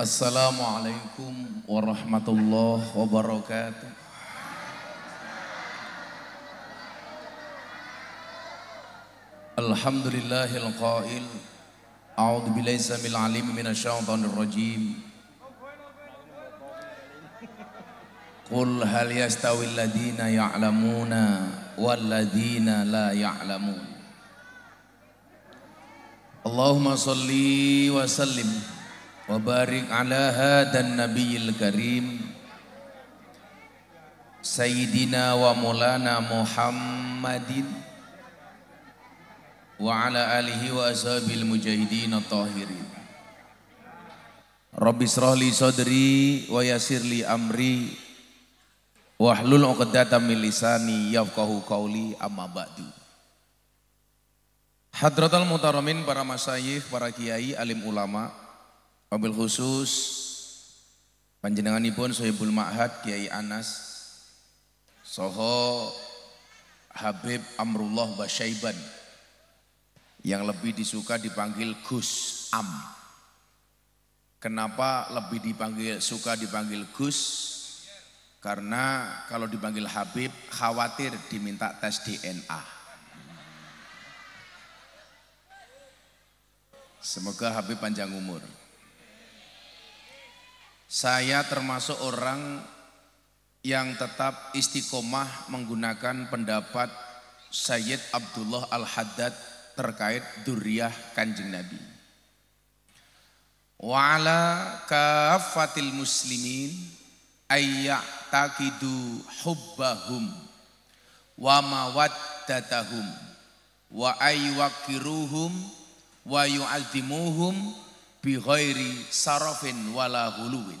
Assalamualaikum warahmatullahi wabarakatuh. Alhamdulillahil qail. A'udzu billahi samil alim minasyaitonir rajim. Qul hal Yastawi ladina ya'lamuna wal ladina la ya'lamun. Allahumma salli wa sallim wa barik ala hadan nabiyil karim sayyidina wa mulana muhammadin wa ala alihi wa ashabil mujahidin at-tahirin rabbi israh li sadri wa yasir li amri wa hlul uqdatam min lisani qawli amma ba'du Hadratul Mutaramin, para masayih, para kiai, alim ulama, Mobil khusus panjenengan panjenenganipun Sohibul Ma'had Kiai Anas Soho Habib Amrullah Basyaiban yang lebih disuka dipanggil Gus Am. Kenapa lebih dipanggil suka dipanggil Gus? Karena kalau dipanggil Habib khawatir diminta tes DNA. Semoga Habib panjang umur. Saya termasuk orang yang tetap istiqomah menggunakan pendapat Sayyid Abdullah Al-Haddad terkait duriah kanjeng Nabi. Wa'ala kafatil muslimin takidu hubbahum wa mawaddatahum wa ayyuakiruhum wa yu'azimuhum bighairi Sarofin wala huluwin.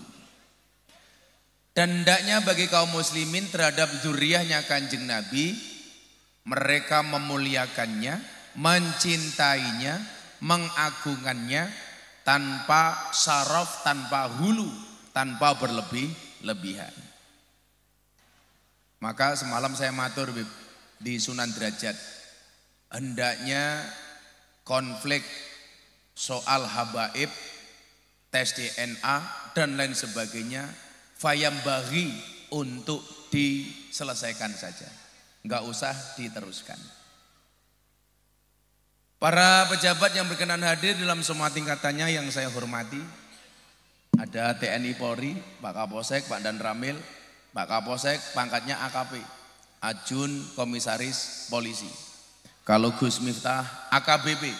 Dan hendaknya bagi kaum muslimin terhadap zuriyahnya kanjeng Nabi, mereka memuliakannya, mencintainya, mengagungannya tanpa saraf, tanpa hulu, tanpa berlebih-lebihan. Maka semalam saya matur di Sunan Derajat, hendaknya konflik soal habaib, tes DNA dan lain sebagainya fayam bagi untuk diselesaikan saja. Enggak usah diteruskan. Para pejabat yang berkenan hadir dalam semua tingkatannya yang saya hormati, ada TNI Polri, Pak Kapolsek, Pak Dan Ramil, Pak Kapolsek pangkatnya AKP, Ajun Komisaris Polisi. Kalau Gus Miftah AKBP,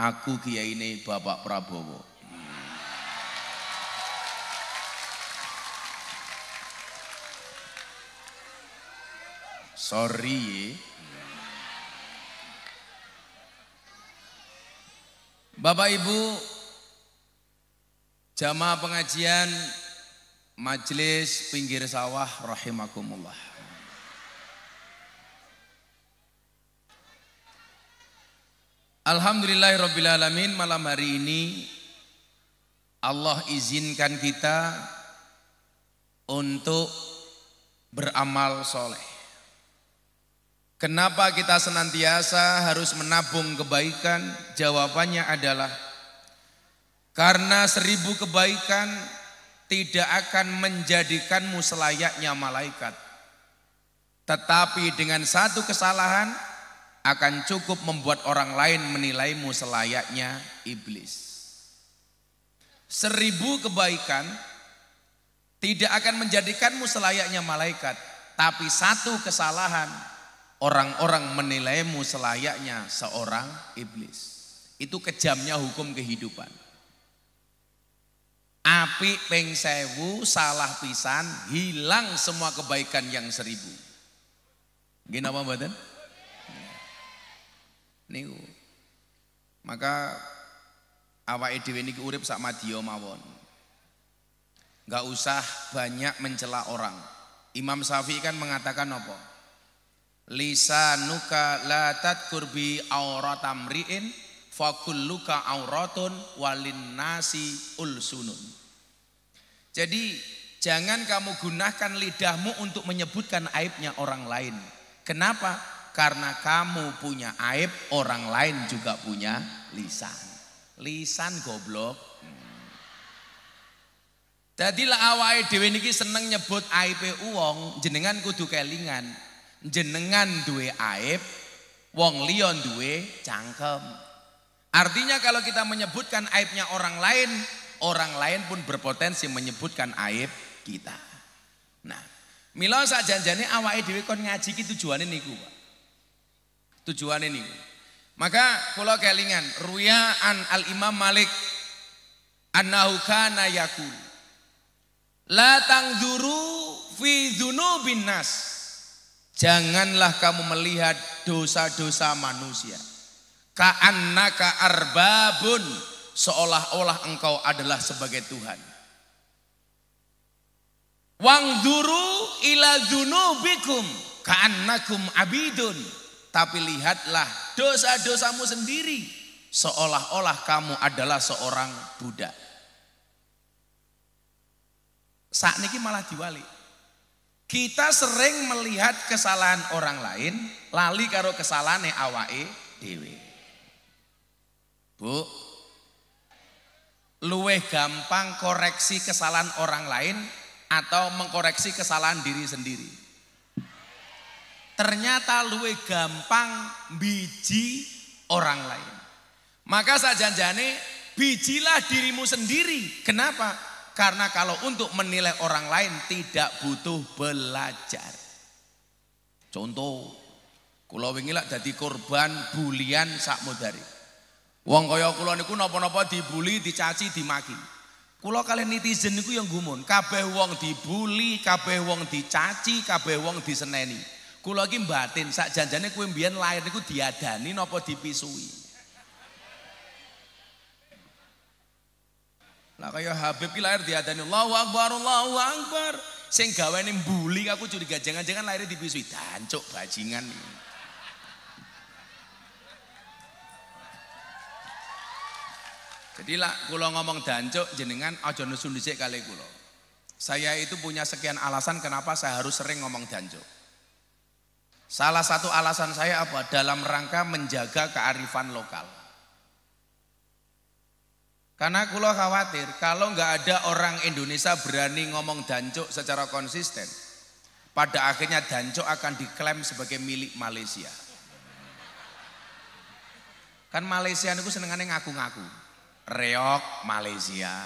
Aku kiai ini Bapak Prabowo. Sorry. Bapak Ibu, jamaah pengajian majelis pinggir sawah rahimakumullah. Alhamdulillahirrabbilalamin malam hari ini Allah izinkan kita untuk beramal soleh. Kenapa kita senantiasa harus menabung kebaikan? Jawabannya adalah karena seribu kebaikan tidak akan menjadikanmu selayaknya malaikat. Tetapi dengan satu kesalahan akan cukup membuat orang lain menilaimu selayaknya iblis. Seribu kebaikan tidak akan menjadikanmu selayaknya malaikat, tapi satu kesalahan orang-orang menilaimu selayaknya seorang iblis. Itu kejamnya hukum kehidupan. Api pengsewu salah pisan hilang semua kebaikan yang seribu. Gini apa badan? niku. Maka awake dhewe niki urip sak madya mawon. Enggak usah banyak mencela orang. Imam Syafi'i kan mengatakan apa? Lisanuka la tadkur bi auratamriin fakulluka auratun walin nasi ulsunun. Jadi jangan kamu gunakan lidahmu untuk menyebutkan aibnya orang lain. Kenapa? Karena kamu punya aib, orang lain juga punya lisan. Lisan goblok. Jadi hmm. lah niki seneng nyebut aib uong jenengan kudu kelingan. Jenengan duwe aib, wong lion duwe cangkem. Artinya kalau kita menyebutkan aibnya orang lain, orang lain pun berpotensi menyebutkan aib kita. Nah, milo sak janjane dewi kon ngaji ki ini niku, Pak. Tujuan ini. Maka kalau kelingan ruyaan al Imam Malik annahu kana nayaku la tangzuru fi dzunubin nas. Janganlah kamu melihat dosa-dosa manusia. Ka'annaka arbabun seolah-olah engkau adalah sebagai Tuhan. Wangduru ila dzunubikum ka'annakum abidun. Tapi lihatlah dosa-dosamu sendiri. Seolah-olah kamu adalah seorang budak. Saat ini malah diwali. Kita sering melihat kesalahan orang lain, lali karo kesalahan awa'i dewi. Bu, luweh gampang koreksi kesalahan orang lain atau mengkoreksi kesalahan diri sendiri ternyata luwe gampang biji orang lain. Maka saya janjane bijilah dirimu sendiri. Kenapa? Karena kalau untuk menilai orang lain tidak butuh belajar. Contoh, kalau wingi lah jadi korban bulian sakmodari. Wong kaya kula niku napa-napa dibuli, dicaci, dimaki. Kula kalian netizen niku yang gumun, kabeh wong dibuli, kabeh wong dicaci, kabeh wong diseneni. Kulo iki batin sak janjane kowe mbiyen lair niku diadani napa dipisui. Lah kaya Habib ki lahir diadani Allahu Akbar Allahu Akbar. Sing gawene mbuli aku curiga jangan-jangan lahir dipisui. Dancuk bajingan. Jadi lah kula ngomong dancuk jenengan aja nusun dhisik kali kula. Saya itu punya sekian alasan kenapa saya harus sering ngomong dancuk. Salah satu alasan saya apa? Dalam rangka menjaga kearifan lokal. Karena kulo khawatir kalau nggak ada orang Indonesia berani ngomong dancuk secara konsisten, pada akhirnya dancuk akan diklaim sebagai milik Malaysia. Kan Malaysia itu senengannya ngaku-ngaku. Reok Malaysia,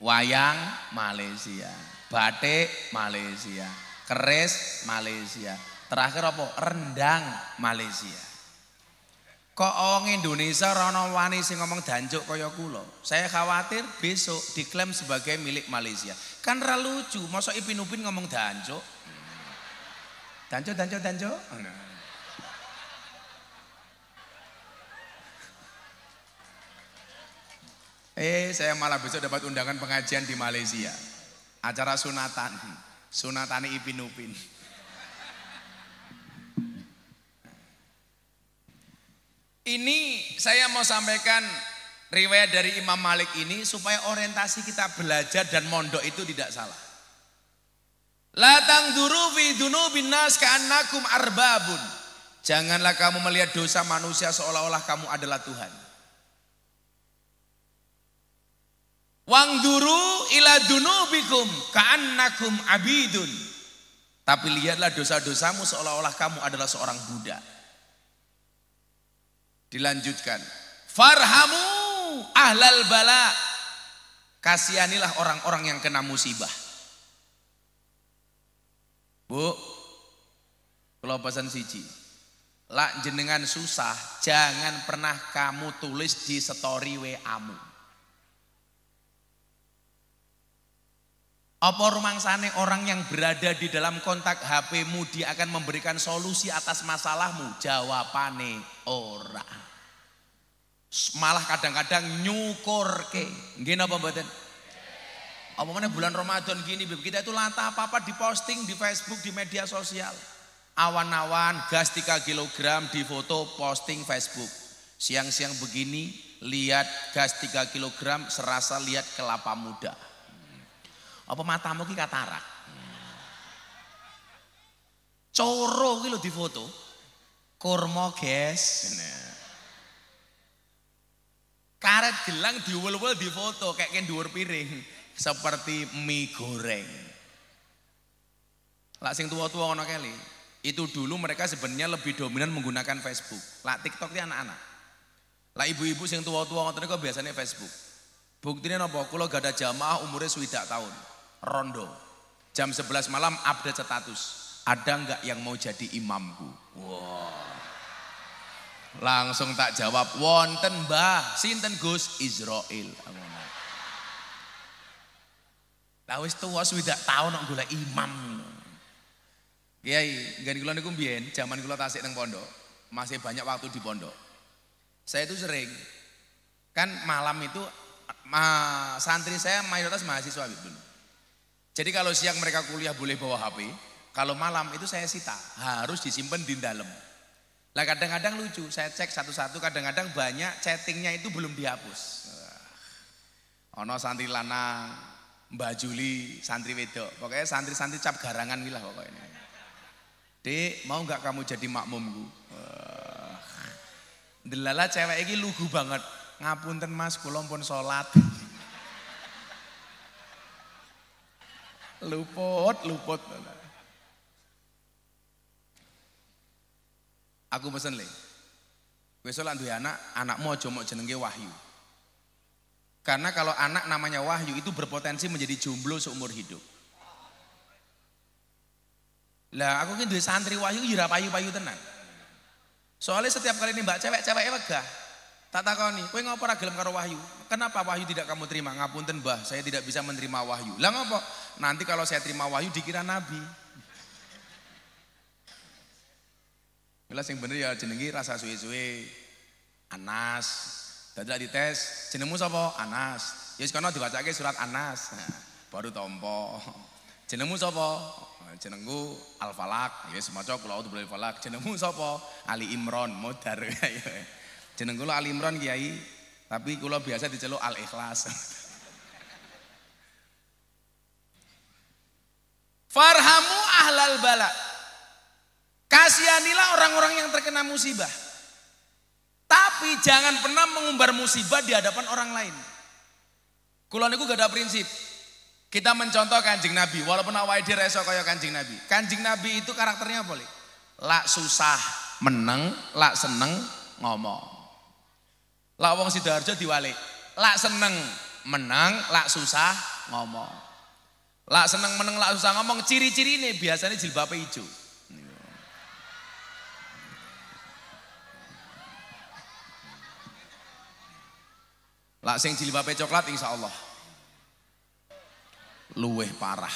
wayang Malaysia, batik Malaysia, keris Malaysia. Terakhir apa? Rendang Malaysia. Kok orang Indonesia rono wani sing ngomong danjuk kaya kula. Saya khawatir besok diklaim sebagai milik Malaysia. Kan ra lucu, masa Ipin Upin ngomong danjuk. Danjuk danjuk danjuk. Eh, saya malah besok dapat undangan pengajian di Malaysia. Acara sunatan. Sunatani Ipin Upin. Ini saya mau sampaikan riwayat dari Imam Malik ini supaya orientasi kita belajar dan mondok itu tidak salah. Latang duru fi dunubin nas ka'annakum arbabun. Janganlah kamu melihat dosa manusia seolah-olah kamu adalah Tuhan. Wang duru ila dunubikum ka'annakum abidun. Tapi lihatlah dosa-dosamu seolah-olah kamu adalah seorang budak. Dilanjutkan. Farhamu ahlal bala. Kasihanilah orang-orang yang kena musibah. Bu, kalau pesan siji. Lak jenengan susah, jangan pernah kamu tulis di story WA-mu. Apa rumangsane orang yang berada di dalam kontak HP-mu dia akan memberikan solusi atas masalahmu? Jawabane ora. Malah kadang-kadang nyukurke. Nggih napa mboten? Apa mana bulan Ramadan gini, kita itu lata apa-apa di posting di Facebook, di media sosial. Awan-awan gas 3 kg di foto posting Facebook. Siang-siang begini lihat gas 3 kg serasa lihat kelapa muda. Apa matamu ki katarak? Coro ki lo difoto. Kurma guys. Karet gelang di diwel di difoto kayak kain dhuwur piring seperti mie goreng. Lak sing tua-tua ngono Kelly Itu dulu mereka sebenarnya lebih dominan menggunakan Facebook. Lak TikTok anak-anak. Lah ibu-ibu sing tua-tua ngoten kok biasanya Facebook. Buktinya nopo kula gak ada jamaah umurnya sudah tahun rondo. Jam 11 malam update status. Ada nggak yang mau jadi imamku? Wow. Langsung tak jawab, wonten mbah, sinten Gus Israel. Lah wis tuwa swidak taun kok golek imam. Kiai, gani kula niku mbiyen jaman kula tasik teng pondok, masih banyak waktu di pondok. Saya itu sering kan malam itu ma, santri saya mayoritas mahasiswa gitu. Jadi kalau siang mereka kuliah boleh bawa HP, kalau malam itu saya sita, harus disimpan di dalam. Lah kadang-kadang lucu, saya cek satu-satu, kadang-kadang banyak chattingnya itu belum dihapus. Ah. Ono santri Lana, Mbak Juli, santri wedok, pokoknya santri-santri cap garangan wilah pokoknya. Dek, mau nggak kamu jadi makmumku? Ah. Delala cewek ini lugu banget. Ngapunten mas, kulompon sholat. luput luput aku pesen le besok lah anak anakmu aja mau jenenge Wahyu karena kalau anak namanya Wahyu itu berpotensi menjadi jomblo seumur hidup lah aku kan duwe santri Wahyu ya payu-payu tenang soalnya setiap kali ini mbak cewek ceweknya megah Tak takoni, kowe ngapa ora gelem karo wahyu? Kenapa wahyu tidak kamu terima? Ngapunten, bah, saya tidak bisa menerima wahyu. Lah ngapa? Nanti kalau saya terima wahyu dikira nabi. Jelas yang bener ya jenengi rasa suwe-suwe. Anas. di tes, jenengmu sapa? Anas. Ya wis baca diwacake surat Anas. baru tompo. Jenengmu sapa? Jenengku Al-Falak. Ya wis maca kula utuh Al-Falak. Jenengmu sapa? Ali Imron, Mudar. Ya. Jeneng kula Ali Imran Kiai, tapi kula biasa diceluk Al Ikhlas. Farhamu ahlal bala. Kasihanilah orang-orang yang terkena musibah. Tapi jangan pernah mengumbar musibah di hadapan orang lain. Kulon niku gak ada prinsip. Kita mencontoh kanjeng Nabi, walaupun awalnya dia reso kaya kanjeng Nabi. Kanjeng Nabi itu karakternya boleh. Lak susah menang, lak seneng ngomong. Lak wong Sidoarjo diwalik. Lak seneng menang, lak susah ngomong. Lak seneng menang, lak susah ngomong. Ciri-ciri ini biasanya jilbab hijau. Lak sing jilbab coklat insya Allah. Luweh parah.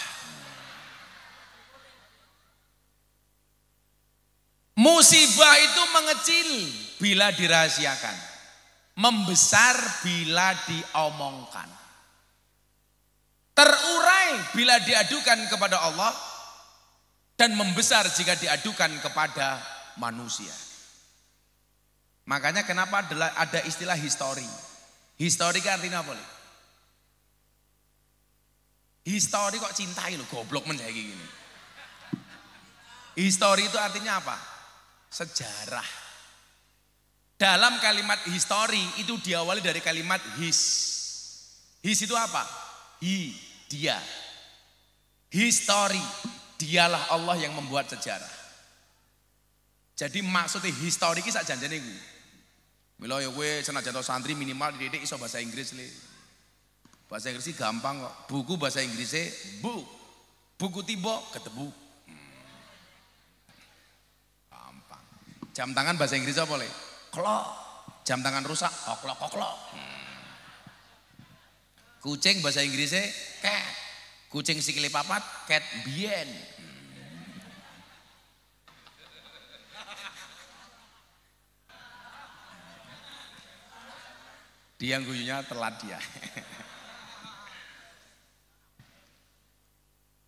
Musibah itu mengecil bila dirahasiakan. Membesar bila diomongkan. Terurai bila diadukan kepada Allah. Dan membesar jika diadukan kepada manusia. Makanya kenapa ada istilah histori. Histori kan artinya apa? Histori kok cintai lo goblok menjadi gini. Histori itu artinya apa? Sejarah. Dalam kalimat history itu diawali dari kalimat his. His itu apa? He, dia. History, dialah Allah yang membuat sejarah. Jadi maksudnya history ini janjinya. janjane gue. Milo ya gue jatuh santri minimal dididik iso bahasa Inggris le. Bahasa Inggris sih gampang kok. Buku bahasa Inggrisnya e, bu. Buku tiba ketebu. Hmm. Gampang. Jam tangan bahasa Inggris apa le? Klok. Jam tangan rusak, oklok oklok. Hmm. Kucing bahasa Inggrisnya cat. Kucing sikile papat, cat bien. Hmm. Dia Dia guyunya telat dia.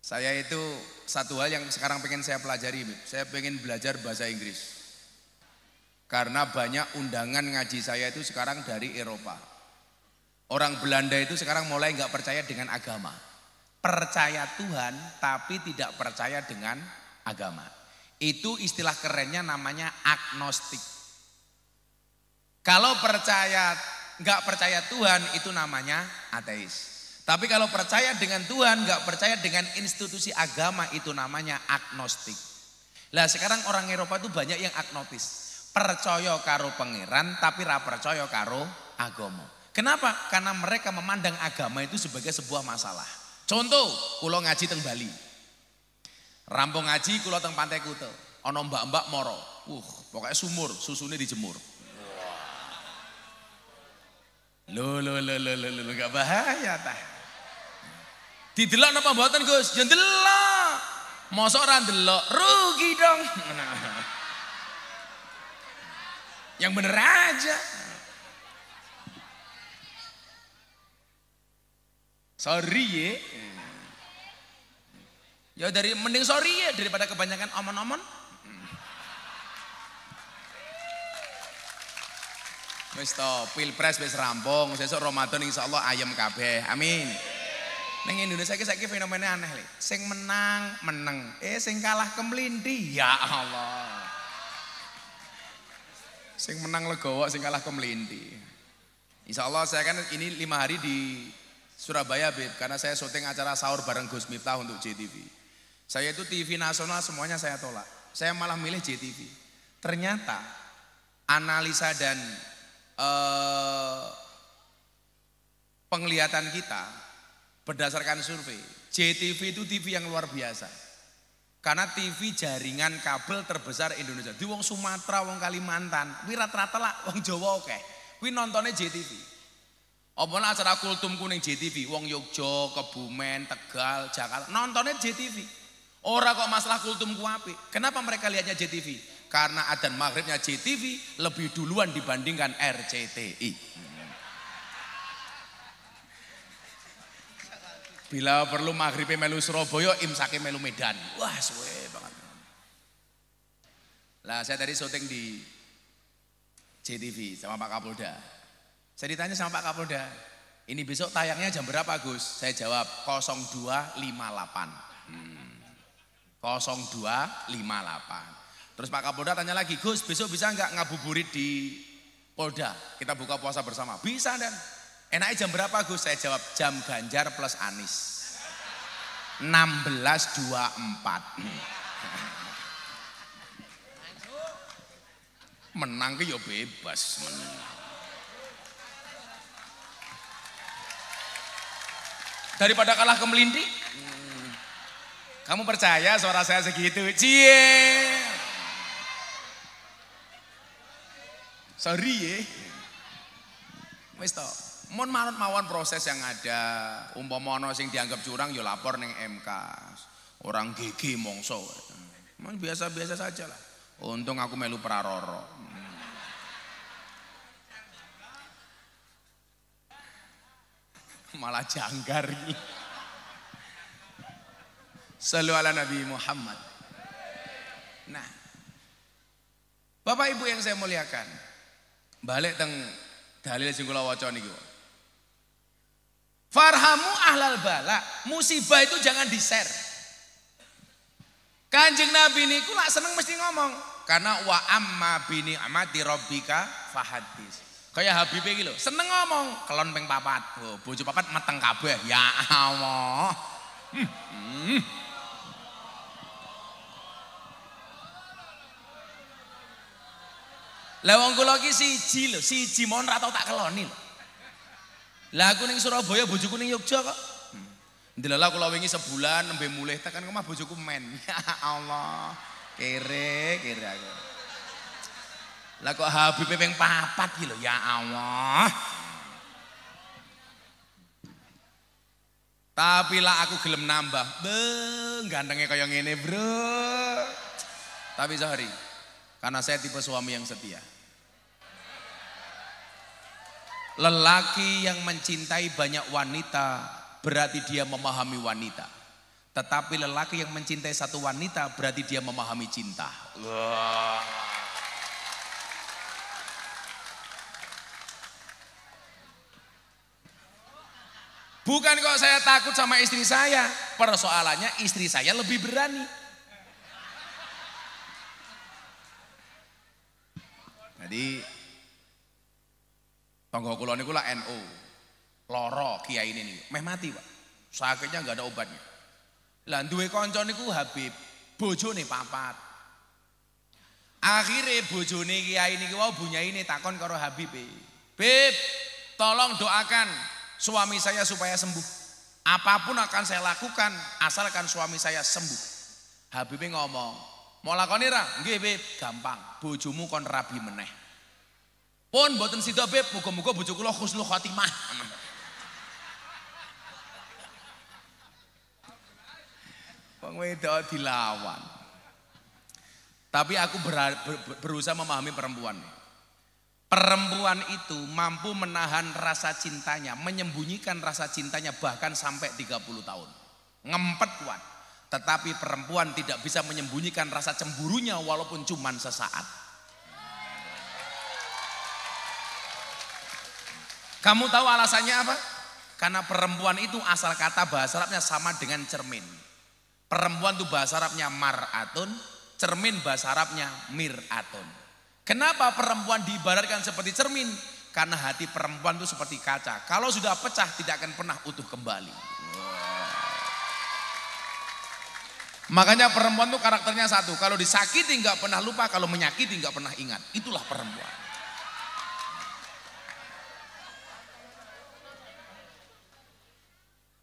saya itu satu hal yang sekarang pengen saya pelajari, saya pengen belajar bahasa Inggris. Karena banyak undangan ngaji saya itu sekarang dari Eropa. Orang Belanda itu sekarang mulai nggak percaya dengan agama. Percaya Tuhan tapi tidak percaya dengan agama. Itu istilah kerennya namanya agnostik. Kalau percaya nggak percaya Tuhan itu namanya ateis. Tapi kalau percaya dengan Tuhan nggak percaya dengan institusi agama itu namanya agnostik. Lah sekarang orang Eropa itu banyak yang agnotis percaya karo pangeran tapi ra percaya karo agama. Kenapa? Karena mereka memandang agama itu sebagai sebuah masalah. Contoh, kula ngaji teng Bali. Rampung ngaji kula teng Pantai Kuta. Ana mbak-mbak moro. Uh, pokoknya sumur, susunya dijemur. Lo lo lo lo lo lo gak bahaya ta. Didelok napa mboten Gus? Ya delok. Mosok ora delok, rugi dong. Yang bener aja. Sorry ya. Ya dari mending sorry ya daripada kebanyakan omon-omon. Wis to, pilpres wis rampung, sesuk Ramadan insyaallah ayam kabeh. Amin. Neng Indonesia iki saiki fenomena aneh li. Sing menang meneng, eh sing kalah kemlindi. Ya Allah. Sing menang legowo, sing kalah kemelinti. Insya Allah saya kan ini lima hari di Surabaya, Bib, karena saya syuting acara sahur bareng Gus Miftah untuk JTV. Saya itu TV nasional semuanya saya tolak. Saya malah milih JTV. Ternyata analisa dan eh, penglihatan kita berdasarkan survei, JTV itu TV yang luar biasa. Karena TV jaringan kabel terbesar Indonesia. Di wong Sumatera, wong Kalimantan, kuwi rata-rata lah wong Jawa oke. Kuwi nontonnya JTV. Obrolan acara kultum kuning JTV, wong Yogyo, Kebumen, Tegal, Jakarta, nontonnya JTV. Ora kok masalah kultum ku Kenapa mereka lihatnya JTV? Karena adzan maghribnya JTV lebih duluan dibandingkan RCTI. Bila perlu maghrib melu Surabaya, imsake melu Medan. Wah, suwe banget. Lah, saya tadi syuting di JTV sama Pak Kapolda. Saya ditanya sama Pak Kapolda, ini besok tayangnya jam berapa Gus? Saya jawab 0258. Hmm. 0258. Terus Pak Kapolda tanya lagi, Gus besok bisa nggak ngabuburit di Polda? Kita buka puasa bersama. Bisa dan Enaknya jam berapa Gus? Saya jawab jam Ganjar plus Anis. 1624. Menang ke ya bebas menang. Daripada kalah ke melindi. Hmm. Kamu percaya suara saya segitu? Cie. Sorry ya. Wis Mau manut mawon proses yang ada, umpamanya ana sing dianggap curang yo ya lapor neng MK. Orang gigi mongso. biasa-biasa saja lah. Untung aku melu praroro. Malah janggar. Selalu ala Nabi Muhammad. Nah, Bapak Ibu yang saya muliakan, balik teng dalil sing kula waca Farhamu ahlal bala. Musibah itu jangan di Kanjeng Nabi ini lak seneng mesti ngomong. Karena wa amma bini amati robbika fahadis. Kayak Habib gitu. seneng ngomong. Kelon ping papat. Oh, bojo papat mateng kabeh. Ya Allah. Hmm. hmm. Lah wong kula iki siji lho, siji mon tak kelonil. Lah aku ning Surabaya bojoku ning Yogya kok. Ndelala kula wingi sebulan nembe mulih tekan kemah bojoku men. Ya Allah, kere kere aku. Lah kok Habib ping papat iki lho ya Allah. Tapi lah aku gelem nambah. Be, gantengnya kayak ngene, Bro. Tapi sorry, karena saya tipe suami yang setia. Lelaki yang mencintai banyak wanita berarti dia memahami wanita. Tetapi lelaki yang mencintai satu wanita berarti dia memahami cinta. Wah. Bukan kok saya takut sama istri saya. Persoalannya istri saya lebih berani. Jadi Tonggo kulon itu lah NU. Loro kiai ini nih, meh mati, Pak. Sakitnya gak ada obatnya. Lan duwe kanca niku Habib, nih papat. Akhirnya bojone kiai niki bunya ini takon karo Habib, e. "Bib, tolong doakan suami saya supaya sembuh." apapun akan saya lakukan asalkan suami saya sembuh. Habib e ngomong, mau lakonira? ra? Gampang. Bojomu kon rabi meneh. Pun boten sida beb, muga-muga bojo kula khusnul khotimah. Wong wedok dilawan. Tapi aku berusaha memahami perempuan. Perempuan itu mampu menahan rasa cintanya, menyembunyikan rasa cintanya bahkan sampai 30 tahun. Ngempet kuat. Tetapi perempuan tidak bisa menyembunyikan rasa cemburunya walaupun cuman sesaat. Kamu tahu alasannya apa? Karena perempuan itu asal kata bahasa Arabnya sama dengan cermin. Perempuan itu bahasa Arabnya mar'atun, cermin bahasa Arabnya mir'atun. Kenapa perempuan diibaratkan seperti cermin? Karena hati perempuan itu seperti kaca. Kalau sudah pecah tidak akan pernah utuh kembali. Makanya perempuan itu karakternya satu. Kalau disakiti nggak pernah lupa, kalau menyakiti nggak pernah ingat. Itulah perempuan.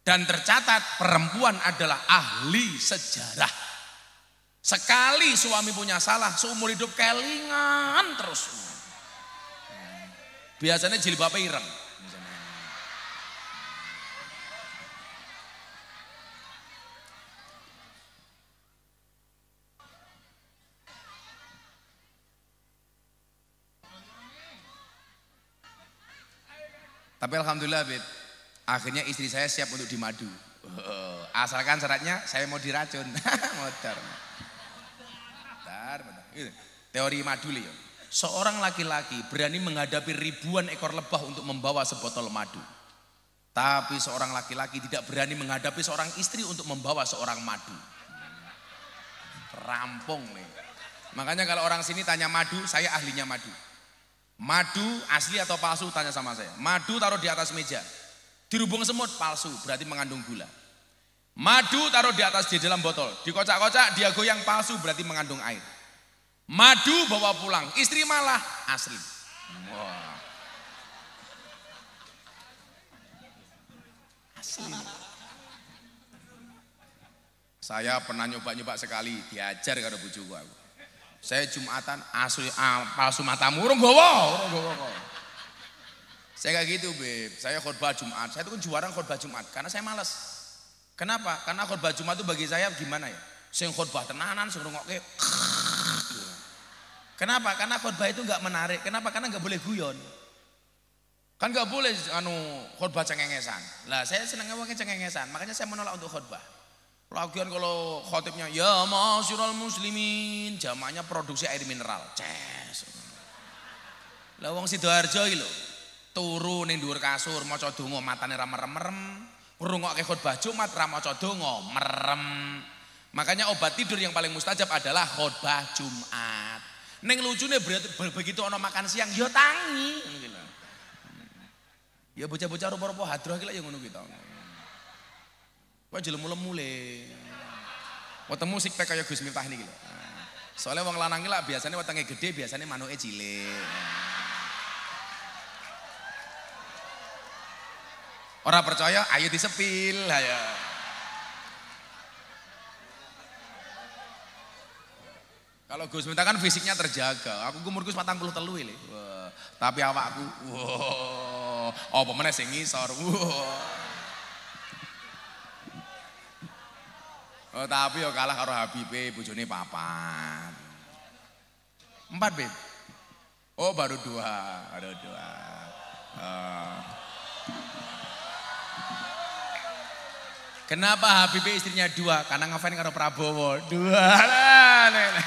Dan tercatat perempuan adalah ahli sejarah. Sekali suami punya salah, seumur hidup kelingan terus. Biasanya jilbabnya ireng. Tapi alhamdulillah Akhirnya istri saya siap untuk dimadu. asalkan syaratnya saya mau diracun. Motor. Gitu. Teori madu liyo. Seorang laki-laki berani menghadapi ribuan ekor lebah untuk membawa sebotol madu. Tapi seorang laki-laki tidak berani menghadapi seorang istri untuk membawa seorang madu. Rampung nih. Makanya kalau orang sini tanya madu, saya ahlinya madu. Madu asli atau palsu tanya sama saya. Madu taruh di atas meja. Dirubung semut palsu, berarti mengandung gula. Madu taruh di atas di dalam botol, dikocak-kocak dia goyang palsu berarti mengandung air. Madu bawa pulang, istri malah asli. Wow. Asli. Saya pernah nyoba-nyoba sekali diajar karo bojoku aku. Saya Jumatan asli ah, palsu matamu urung gowo, saya nggak gitu, Beb. Saya khotbah Jumat. Saya itu kan juara khotbah Jumat karena saya males. Kenapa? Karena khotbah Jumat itu bagi saya gimana ya? Sing khotbah tenanan, sing rungokke. Kenapa? Karena khotbah itu nggak menarik. Kenapa? Karena nggak boleh guyon. Kan nggak boleh anu khotbah cengengesan. Lah saya senengnya wong cengengesan, makanya saya menolak untuk khotbah. Lagian kalau khotibnya ya masyurul muslimin, jamaknya produksi air mineral. Ces. Lah wong Sidoarjo iki lho turu ning dhuwur kasur maca donga matane ra merem-merem rungokke khotbah Jumat ra maca donga merem makanya obat tidur yang paling mustajab adalah khotbah Jumat ning lucune begitu ana makan siang ya tangi ya bocah-bocah rupa-rupa hadroh iki ya ngono kita Wah jelemu-lemu le. Wetemu sik kaya Gus Miftah niki lho. Soalnya wong lanang iki lak biasane gede, biasanya biasane manuke cilik. Orang percaya ayo disepil ayo. Ya. Kalau Gus minta kan fisiknya terjaga. Aku umur Gus telu ini. Wah, tapi awakku wah, oh pemenang sengi ngisor. Wah. Oh, tapi ya kalah karo Bu Joni papan. Empat, Bib. Oh, baru dua, baru dua. Uh. Kenapa Habibie istrinya dua? Karena ngefans karo Prabowo. Dua lah.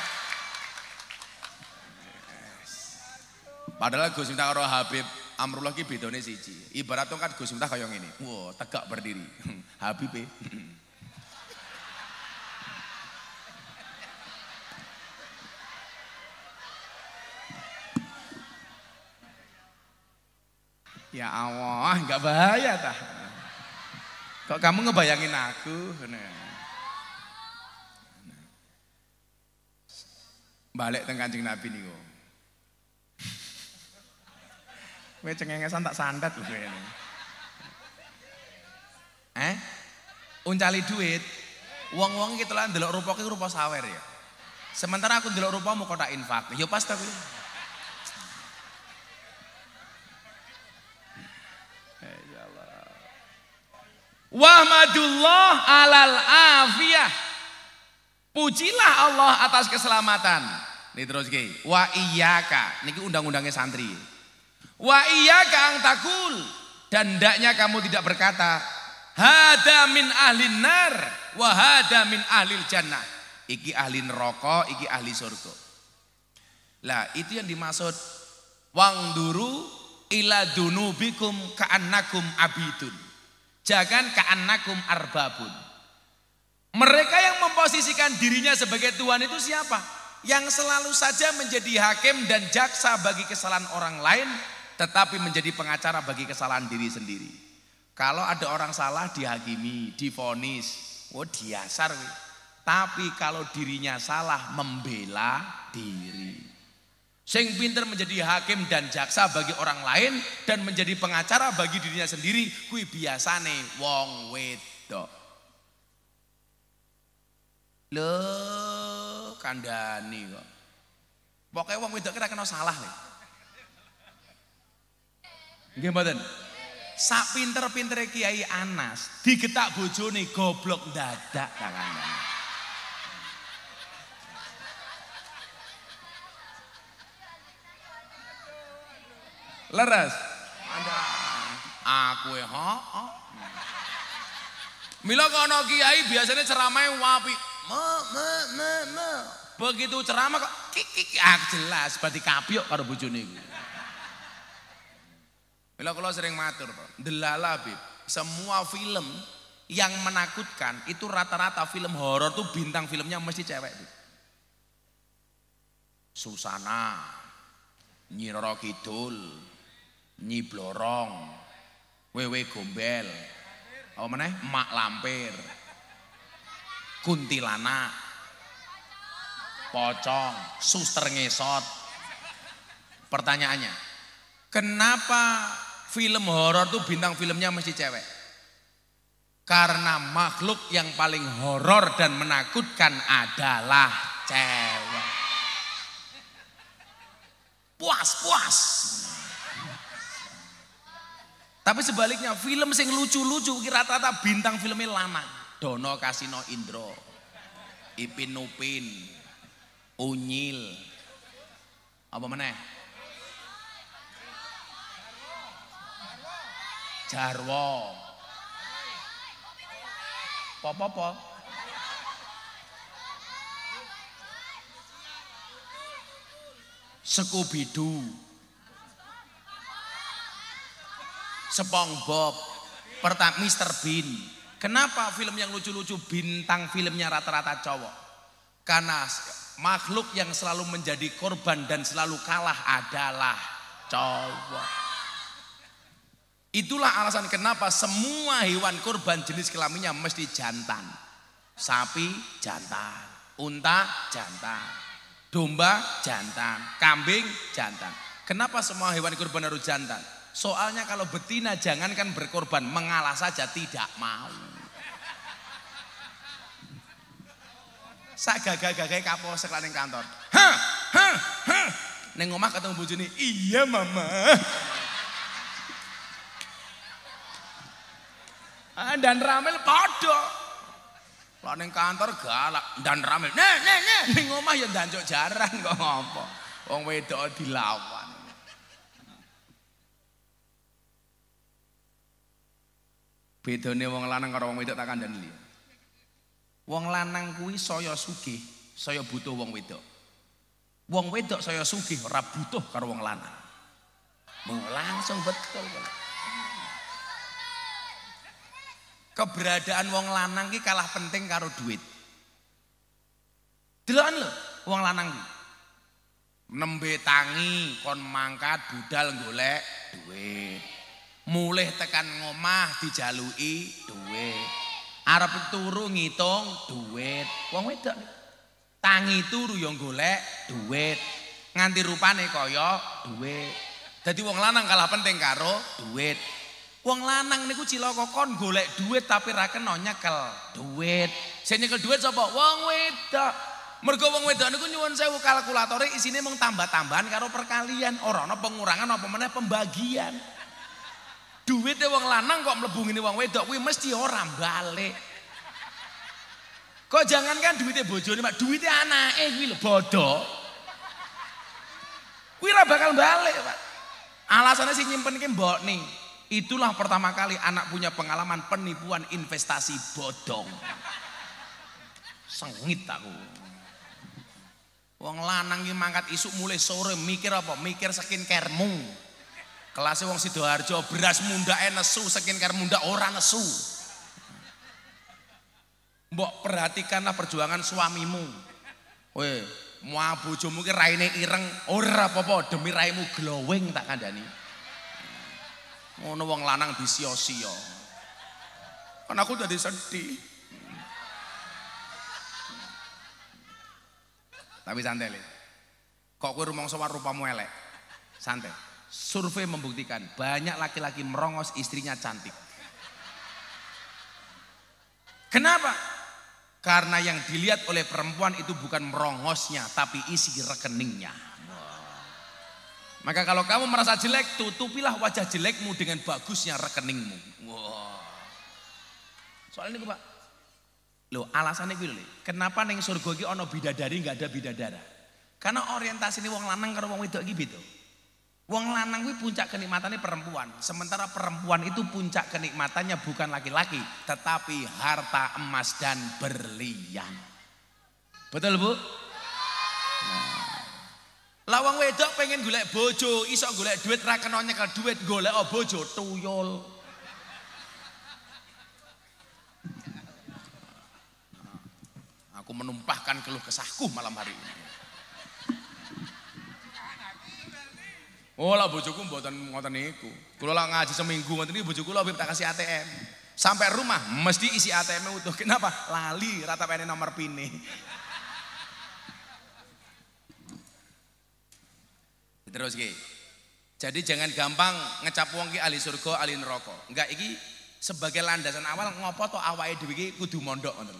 Padahal Gus Miftah karo Habib Amrullah ki bedone siji. Ibarat kan Gus Miftah kaya ngene. Wow, tegak berdiri. Habib Ya Allah, enggak bahaya tah. Kok kamu ngebayangin aku? Nah. Balik teng kancing Nabi niku. Gue cengengesan tak santet gue. ini. Eh? Uncali duit. uang uang kita lah, delok rupa ke rupa sawer ya. Sementara aku delok rupamu mau kota infak. Ya pasti. Wahmadullah alal afiyah. Pujilah Allah atas keselamatan. Nih terus ke. Wa iyaka. Ini undang-undangnya santri. Wa iyaka ang takul. Dan ndaknya kamu tidak berkata. Hada min ahlin nar. Wahada min ahlil jannah. Iki ahli neraka, iki ahli surga. Lah itu yang dimaksud. Wang duru ila dunubikum ka'annakum abidun. Jangan ka'annakum arbabun. Mereka yang memposisikan dirinya sebagai Tuhan itu siapa? Yang selalu saja menjadi hakim dan jaksa bagi kesalahan orang lain, tetapi menjadi pengacara bagi kesalahan diri sendiri. Kalau ada orang salah dihakimi, difonis, oh diasar. Tapi kalau dirinya salah membela diri. Sing pinter menjadi hakim dan jaksa bagi orang lain dan menjadi pengacara bagi dirinya sendiri kui biasane wong wedok. Lho, kandhani kok. Pokoke wong Wedo kira kena salah nih. Nggih mboten? Sak pinter-pintere Kiai Anas digetak bojone goblok dadak tangannya. Leres? Ada. Aku ya, Mila kono kiai biasanya ceramai wapi. Me, me, me, me. Begitu ceramah kok kikik ah jelas berarti kapiok karo bojone iku. Mila kula sering matur, Delala, Bib. Semua film yang menakutkan itu rata-rata film horor tuh bintang filmnya mesti cewek. Bib. Susana, Nyiroro Kidul, Nyi Blorong, Wewe Gombel, apa meneh Mak Lampir, Kuntilanak, Pocong, Suster Ngesot. Pertanyaannya, kenapa film horor tuh bintang filmnya mesti cewek? Karena makhluk yang paling horor dan menakutkan adalah cewek. Puas, puas. Tapi sebaliknya film sing lucu-lucu rata-rata bintang filmnya lama. Dono Kasino Indro. Ipin Upin. Unyil. Apa mana? Jarwo. Popo, Scooby Sekubidu. SpongeBob, pertama Mister Bean. Kenapa film yang lucu-lucu bintang filmnya rata-rata cowok? Karena makhluk yang selalu menjadi korban dan selalu kalah adalah cowok. Itulah alasan kenapa semua hewan korban jenis kelaminnya mesti jantan. Sapi jantan, unta jantan, domba jantan, kambing jantan. Kenapa semua hewan kurban harus jantan? Soalnya kalau betina jangankan berkorban, mengalah saja tidak mau. Saya gagah-gagah kapol sekalian kantor. Ha, ha, ha. Neng omah ketemu Juni, "Iya, Mama." Ah, dan Ramil podo. Lah kantor galak, dan Ramil. Neng, neh, neh, neng omah ya ndanjuk jarang kok ngomong. Wong wedok dilawan. Bedone wong lanang karo wong wedok tak kandhani lho. Wong lanang kuwi saya sugih, saya butuh wong wedok. Wong wedok saya sugih ora butuh karo wong lanang. Mau langsung betul Keberadaan wong lanang ki kalah penting karo duit. Delokan lho wong lanang ki. Nembe tangi kon mangkat budal golek duit. Mulih tekan ngomah dijalui duit. Arep turu ngitung duit. Wong wedok. Tangi turu yang golek duit. Nganti rupane kaya duit. Jadi wong lanang kalah penting karo duit. Wong lanang niku cilaka kon golek duit tapi ra kena nyekel duit. Sing nyekel duit sapa? Wong wedok. Mergo wong wedok niku nyuwun sewu kalkulatore isine mung tambah-tambahan karo perkalian, ora ana pengurangan apa meneh Pembagian. duitnya wong lanang kok melebung ini wong wedok kuwi mesti orang balik. Kok jangankan duitnya bojone, duitnya anak eh kuwi lho bodoh. Kuwi lah bakal balik, Pak. Alasannya sih nyimpen ki mbok nih. Itulah pertama kali anak punya pengalaman penipuan investasi bodong. Sengit aku. Wong lanang ini mangkat isuk mulai sore mikir apa? Mikir skin kermu. Kelasnya wong Sidoarjo, beras munda sekin skincare munda orang nesu. Mbok perhatikanlah perjuangan suamimu. Weh, mau bojomu ki raine ireng, ora apa-apa demi raimu glowing tak nih. Ngono wong lanang disia sio Kan aku jadi sedih. Tapi santai, Kok kowe rumangsa rupamu elek? Santai. Survei membuktikan banyak laki-laki merongos istrinya cantik. Kenapa? Karena yang dilihat oleh perempuan itu bukan merongosnya, tapi isi rekeningnya. Maka kalau kamu merasa jelek, tutupilah wajah jelekmu dengan bagusnya rekeningmu. Wow. soal ini Pak, Loh, alasannya gue loh. kenapa neng surga ono ono bidadari nggak ada bidadara? Karena orientasi ini wong lanang karo wong wedok Gitu. Wong lanang kuwi puncak kenikmatannya perempuan, sementara perempuan itu puncak kenikmatannya bukan laki-laki, tetapi harta emas dan berlian. Betul, Bu? Nah. Lawang wedok pengen golek bojo, iso golek duit ra kena duit golek oh bojo tuyol. Aku menumpahkan keluh kesahku malam hari ini. Oh lah bojoku mboten ngoten niku. Kula lak ngaji seminggu ngoten niku bojoku lak tak kasih ATM. Sampai rumah mesti isi ATM utuh. Kenapa? Lali rata pengen nomor pini. Terus ki. Jadi jangan gampang ngecap wong ki ahli surga, ahli neraka. Enggak iki sebagai landasan awal ngopo to awake dhewe iki kudu mondok ngoten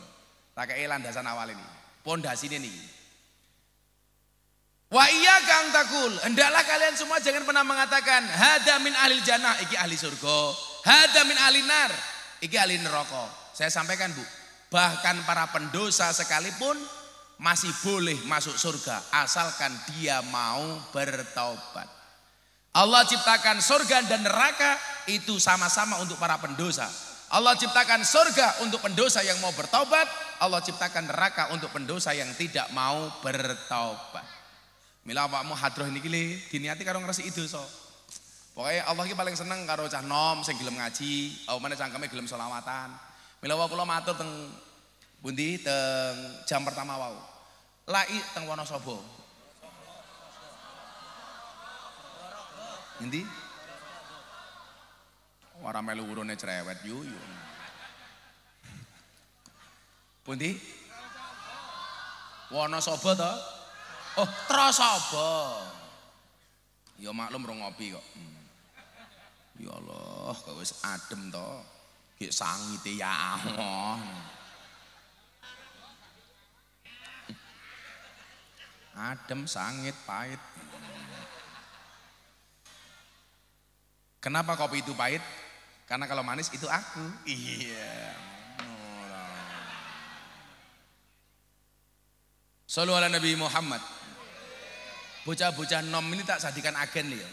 Tak landasan awal ini. Pondasine niki. Wa iya kang takul. Hendaklah kalian semua jangan pernah mengatakan hada min alil jannah iki ahli surga, hada min alinar iki ahli neraka. Saya sampaikan Bu, bahkan para pendosa sekalipun masih boleh masuk surga asalkan dia mau bertobat. Allah ciptakan surga dan neraka itu sama-sama untuk para pendosa. Allah ciptakan surga untuk pendosa yang mau bertobat, Allah ciptakan neraka untuk pendosa yang tidak mau bertobat. Mila awakmu hadroh niki le diniati karo ngresiki dosa. Pokoknya Allah ki paling seneng karo cah nom sing gelem ngaji, apa meneh cangkeme gelem selawatan. Mila wae kula matur teng pundi teng jam pertama wau. Lai teng Wonosobo. Endi? Ora melu urune cerewet yu bundi Pundi? Wonosobo to? Oh, terus apa? Ya maklum rong ngopi kok. Hmm. Ya Allah, kok wis adem to. Ki sangite ya Allah. Adem, sangit, pahit. Kenapa kopi itu pahit? Karena kalau manis itu aku. Iya. Salu ala Nabi Muhammad. Bocah-bocah nom ini tak sadikan agen nih. Ya.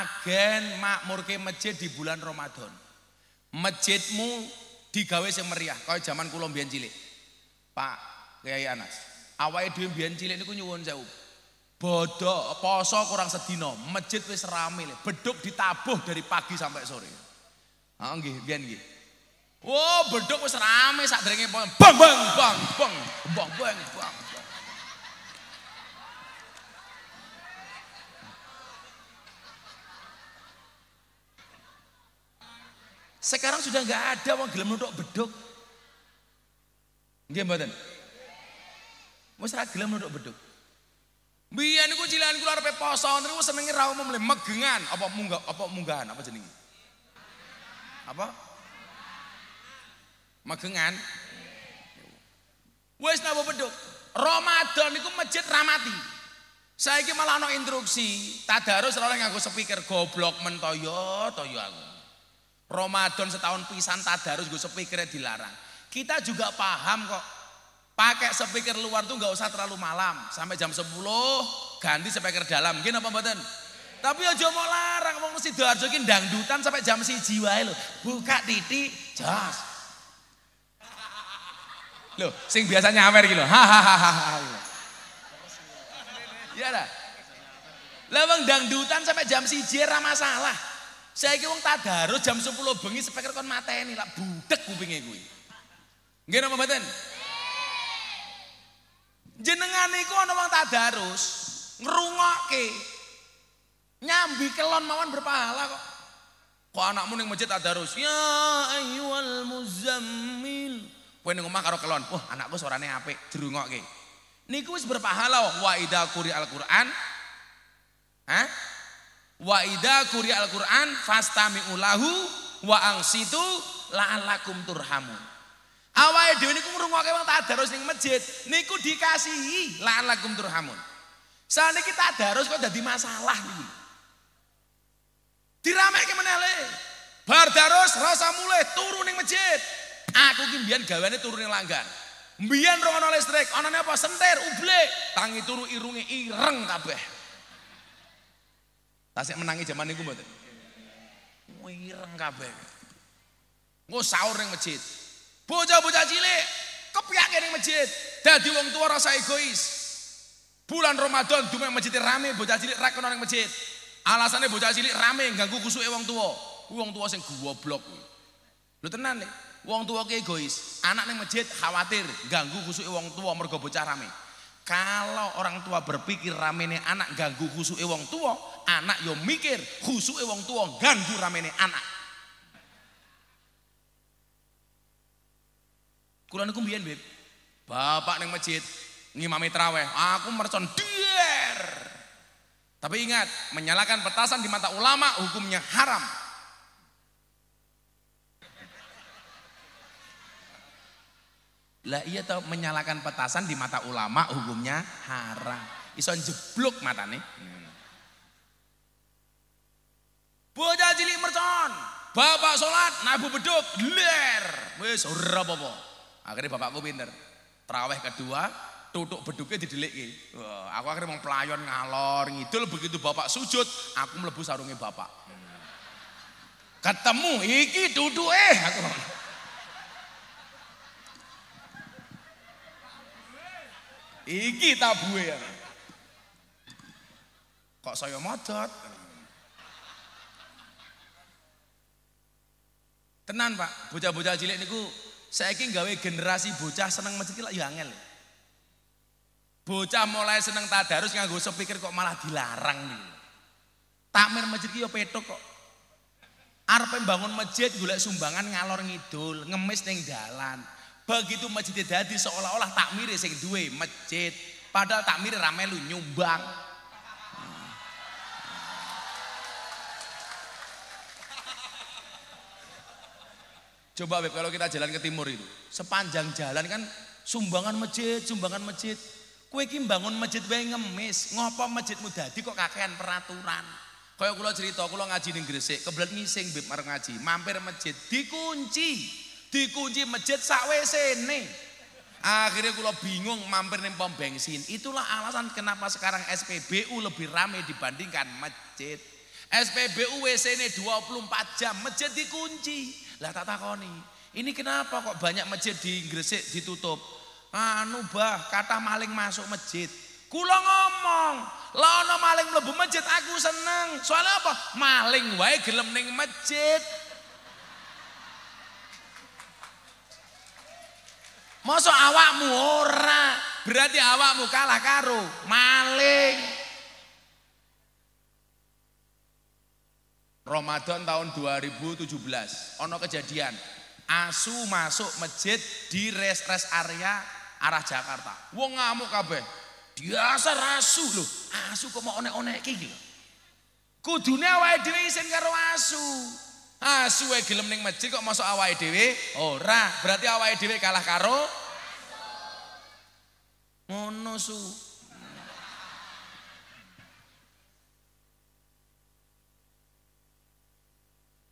Agen makmur ke masjid di bulan Ramadan. Masjidmu digawe sing meriah kaya zaman kula mbiyen cilik. Pak Kiai Anas. Awake dhewe mbiyen cilik ini nyuwun sewu. Bodoh, poso kurang sedino, masjid wis rame, beduk ditabuh dari pagi sampai sore. anggi, nggih, mbiyen nggih. Wow, oh, beduk wis rame sak derenge bang bang bang bang bang bang bang. Sekarang sudah nggak ada wong gelem nutuk beduk. Nggih mboten? Wis ra gelem nutuk beduk. Biyen niku cilan kula arepe poso, niku senenge ra umum le megengan apa munggah apa munggahan apa jenenge? Apa? Megengan. Wis napa beduk? Ramadan niku masjid ramati. Saya Saiki malah ana instruksi, tadarus yang nganggo speaker goblok mentoyo toyo aku. Ramadan setahun pisan tadarus gue sepikirnya dilarang. Kita juga paham kok. Pakai sepikir luar tuh nggak usah terlalu malam. Sampai jam 10 ganti sepikir dalam. Gini apa mboten? Tapi aja mau larang wong doa ki dangdutan sampai jam si jiwa lo Buka titik jas lo sing biasanya nyamer gitu. Hahaha. Ya Lah lewang dangdutan sampai jam si jera masalah. Saya kira wong tadarus jam sepuluh bengi speaker kon ini lah budek kupingnya gue. Nggih nama badan. Jenengan iku ana uang tadarus ngrungokke nyambi kelon mawon berpahala kok. Kok anakmu yang masjid tadarus? Ya ayyuhal muzammil. Kowe ning karo kelon, wah anakku suaranya ape dirungokke. Niku is berpahala wa idza kuri al-Qur'an. Hah? Wa kuri al Qur'an fastami ulahu wa angsitu la'allakum turhamun. ini dhewe niku ngrungokke tak ada yang masjid, niku dikasihi la'allakum turhamun. kita harus kok jadi masalah niku. Diramekke meneh le. Bar darus rasa mulai turun yang masjid. Aku kimbian mbiyen turun yang langgan. Mbiyen ora ana listrik, apa sentir, ublek, tangi turu irunge ireng kabeh. Tasik menangi zaman itu mboten. Wireng kabeh. nggak sahur ning masjid. Bocah-bocah cilik kepiak ning masjid. Dadi wong tua rasa egois. Bulan Ramadan dume masjid rame bocah cilik ra orang masjid. Alasannya bocah cilik rame ganggu kusuke wong tua. Wong tua sing goblok blok. Lho tenan nih, wong tua ke egois. Anak neng masjid khawatir ganggu kusuke wong tua mergo bocah rame. Kalau orang tua berpikir rame nih anak ganggu kusuke wong tua, anak yo mikir, khusu wong tua ganggu ramene anak. Kula niku mbiyen, beb. Bapak ning masjid ngimami traweh, aku mercon dier. Tapi ingat, menyalakan petasan di mata ulama hukumnya haram. Lah iya tau menyalakan petasan di mata ulama hukumnya haram. Ison jeblok mata nih. Bocah cilik mercon, bapak sholat, nabu beduk, ler, wes ora apa Akhirnya bapakku pinter, traweh kedua, tutuk beduknya didelik. aku akhirnya mau pelayon ngalor ngidul begitu bapak sujud, aku melebu sarungnya bapak. Ketemu iki duduk eh aku. Iki tabue ya. Kok saya modot? Tenan Pak, bocah-bocah cilik niku saiki gawe generasi bocah seneng masjid lah ya angel. Bocah mulai seneng tadarus gue sepikir kok malah dilarang nih. Takmir masjid yo petok kok. arpen bangun masjid golek sumbangan ngalor ngidul, ngemis neng dalan. Begitu masjid dadi seolah-olah takmir sing duwe masjid, padahal takmir rame lu nyumbang. Coba Beb, kalau kita jalan ke timur itu, sepanjang jalan kan sumbangan masjid, sumbangan masjid. Kue kim bangun masjid wae ngemis, ngopo masjidmu dadi kok kakean peraturan. Kaya kula cerita, kula ngaji ning Gresik, kebelet ngising Beb marang ngaji, mampir masjid dikunci. Dikunci masjid sak wesene. Akhirnya kula bingung mampir ning pom bensin. Itulah alasan kenapa sekarang SPBU lebih ramai dibandingkan masjid. SPBU wc ini 24 jam, masjid dikunci. Lah tak takoni, ini kenapa kok banyak masjid di Gresik ditutup? Anu bah, kata maling masuk masjid. Kula ngomong, no maling mlebu masjid aku seneng. Soalnya apa? Maling wae gelem ning masjid. Masa awakmu ora, berarti awakmu kalah karo maling. Ramadan tahun 2017 ono kejadian asu masuk masjid di rest rest area arah Jakarta wong ngamuk kabeh biasa rasu loh asu kok mau onek-onek iki lho kudune awake dhewe isin karo asu asu wae gelem ning masjid kok masuk awake dhewe ora berarti awake dhewe kalah karo ngono su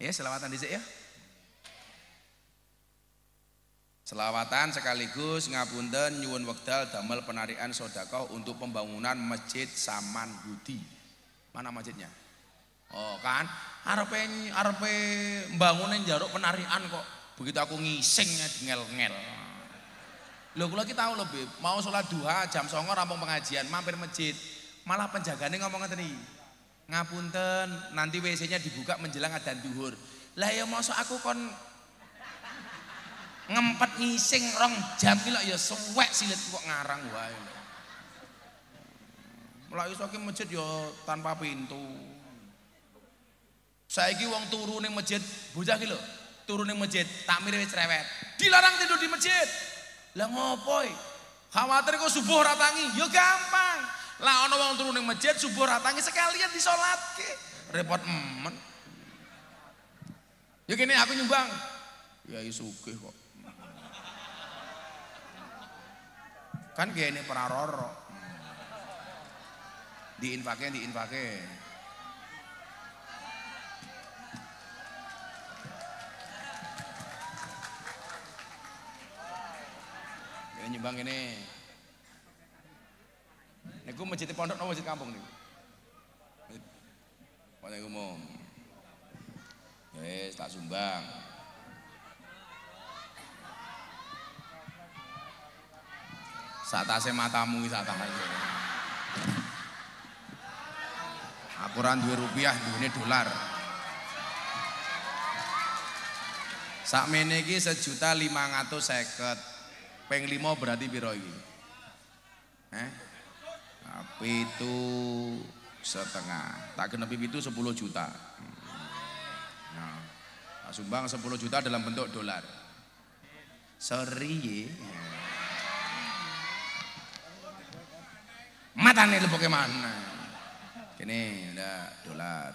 Ya, selawatan dhisik ya. Selawatan sekaligus ngapunten nyuwun wekdal damel penarikan sodako untuk pembangunan Masjid Saman Budi. Mana masjidnya? Oh kan, arepe arepe bangunin jaruk penarian kok. Begitu aku ngisingnya ngel-ngel. Lho kula ki tau lho, Beb. Mau sholat duha jam 09.00 rampung pengajian, mampir masjid. Malah penjagane ngomong ngeten iki ngapunten nanti WC-nya dibuka menjelang adzan duhur lah ya masuk aku kon ngempet ngising rong jam kilo ya suwek silet kok ngarang wae mulai iso ki masjid ya tanpa pintu saiki wong turu ning masjid bocah ki lho turu ning masjid takmir wis cerewet dilarang tidur di masjid lah ngopo e? khawatir kok subuh ratangi ya gampang lah ono wong turu ning masjid subuh ra tangi sekalian disolatke. Repot men. yuk ya ini aku nyumbang. Ya, ya sugih kok. Kan kayak ini praroro. Diinfake diinfake. Ini ya, nyumbang ini. Niku masjid pondok nopo masjid kampung nih? Masjid umum. Ya yes, tak sumbang. saat Satase matamu saat satase. Aku dua rupiah, ini dolar. saat menegi sejuta lima ratus seket. Peng limo berarti piro iki? Eh? pitu setengah tak kena pitu 10 juta nah, Sumbang 10 juta dalam bentuk dolar seri mata nih bagaimana mana ada udah dolar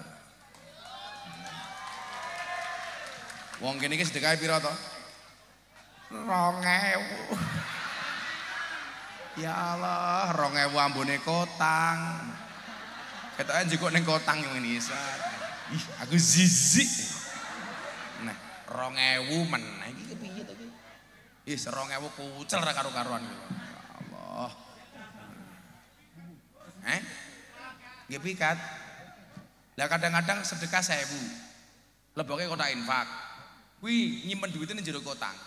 Wong kene iki sedekahe pira to? 2000. Ya Allah, rong ewa ambone kotang. kan juga neng kotang yang ini aku zizi. Nah, rong ewu menang. Ini kepiye tadi. Ih, serong ewu kucel lah karo-karuan Ya Allah. Hmm. Eh? Gak pikat. Lah kadang-kadang sedekah saya ibu. Lebaknya kota infak. Wih, nyimpen duitnya nih jero kotang.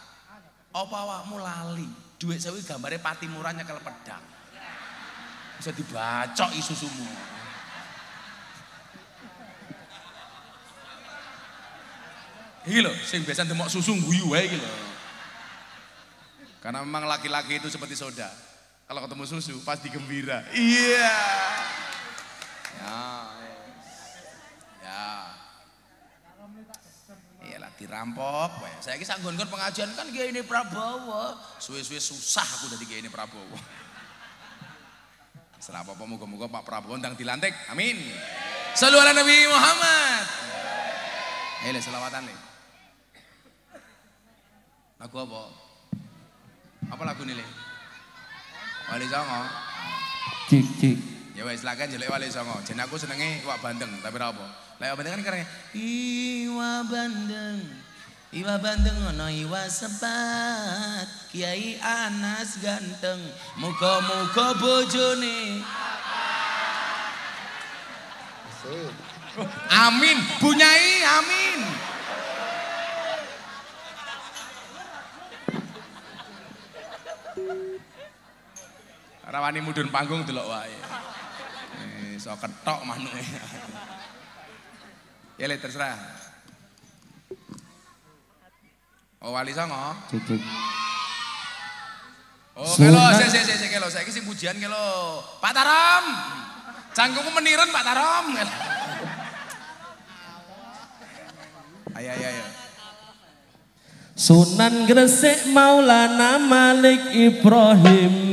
Apa awakmu lali? Duit sewu gambarnya pati kalau pedang. Bisa dibacok isu semua, Iki lho, sing biasa demok susu guyu wae iki Karena memang laki-laki itu seperti soda. Kalau ketemu susu pasti gembira. Iya. Yeah. Ya. Yeah. Ya. ya dirampok wae. Saiki sak nggon pengajian kan gini ini Prabowo. Suwe-suwe susah aku dadi Kiai ini Prabowo. Serapa apa muga-muga Pak Prabowo ndang dilantik. Amin. Selalu ala Nabi Muhammad. Hele selawatan nih. Lagu apa? Apa lagu nih? Wali Songo. Cik cik. Ya wes lagi kan jelek wali songo. Jadi aku senengi Iwa bandeng, tapi apa. Iwa bandeng kan keren. Iwa bandeng. Iwa bandeng ono iwa sebat Kiai Anas ganteng Muka-muka bojone Amin Bunyai amin Rawani mudun panggung delok wae iso ketok manu ya le terserah. Oh wali songo. Cek Oh kelo saya saya saya kelo saya kisi pujian kelo. Pak Tarom. Cangkungku meniren Pak Tarom. Ayo ayo ayo. Sunan Gresik Maulana Malik Ibrahim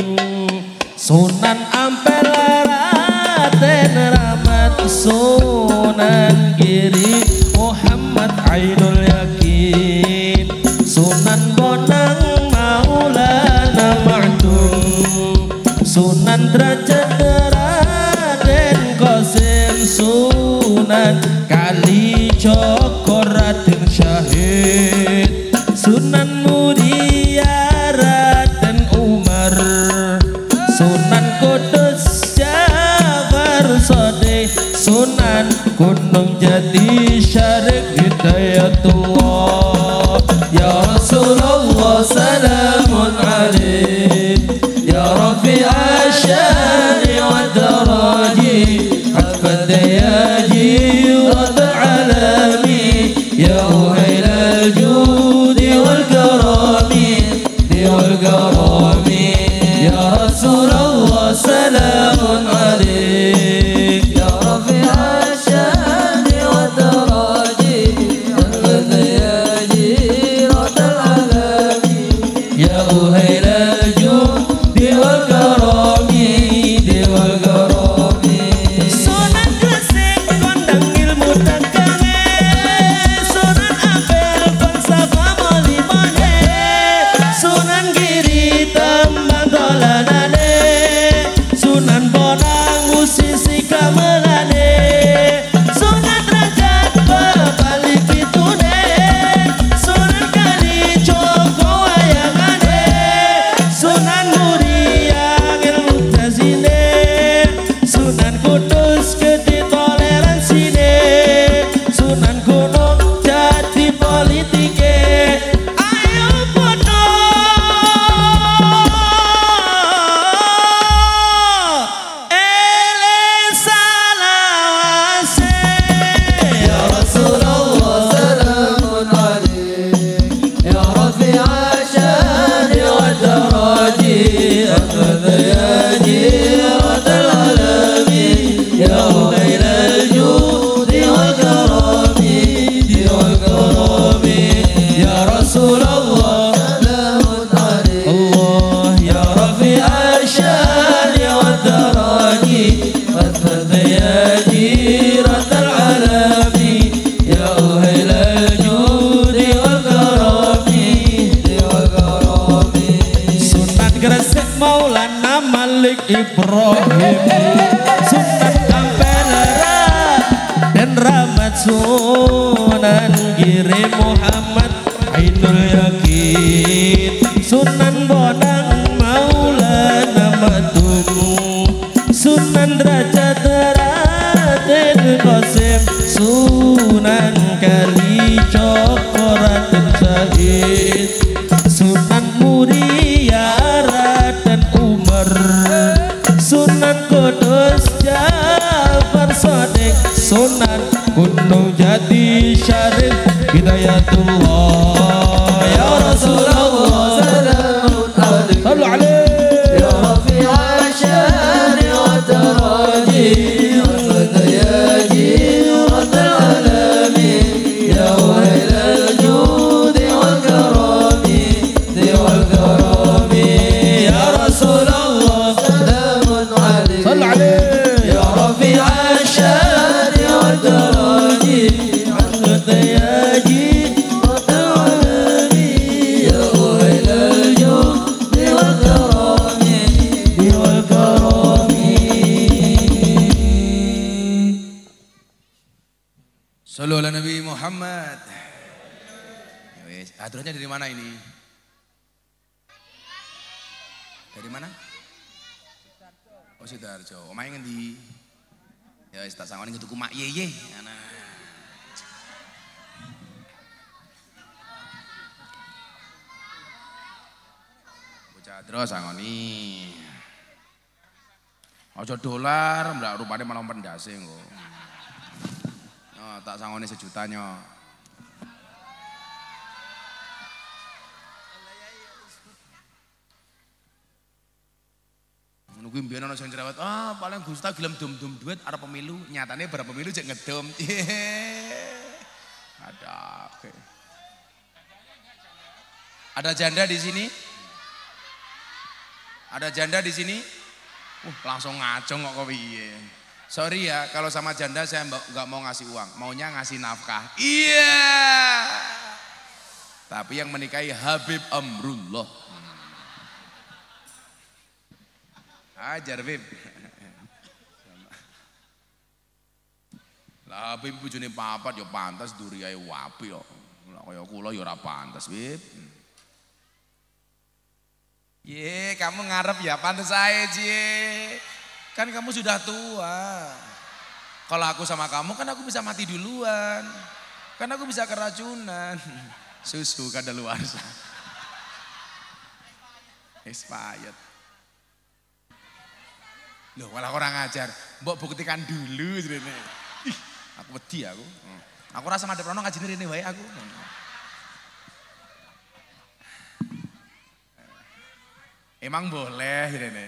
Sunan Ampel Raden Rahmat Sunan Giri Muhammad Aidul Yakin Sunan Bonang Maulana Ma'dum Sunan Derajat mừng cha paling ketuku mak ye ye. Bocah terus angoni. Ojo dolar, mbak rupanya malam pendasing kok. Oh, tak sangoni sejuta. nyok. Ngono kuwi mbiyen ana sing cerewet, ah paling Gusta gelem dom-dom duit arep pemilu, nyatane berapa pemilu cek ngedom. Iya. Ada oke. Ada janda di sini? Ada janda di sini? Uh, langsung ngacung kok piye. Sorry ya, kalau sama janda saya nggak mau ngasih uang, maunya ngasih nafkah. Iya. Yeah. Tapi yang menikahi Habib Amrullah. Ajar Bib. Lah Bib bujune papat ya pantas duriae wapi kok. Ya. Lah kaya kula ya ora pantas, Bib. Ye, kamu ngarep ya pantas aja, Ji. Kan kamu sudah tua. Kalau aku sama kamu kan aku bisa mati duluan. Kan aku bisa keracunan. Susu kada kadaluarsa. Expired. Loh, malah orang ngajar. Mbok buktikan dulu jrene. Ih, aku wedi aku. Hmm. Aku rasa madep rono ngajine rene wae aku. Hmm. Emang boleh jrene.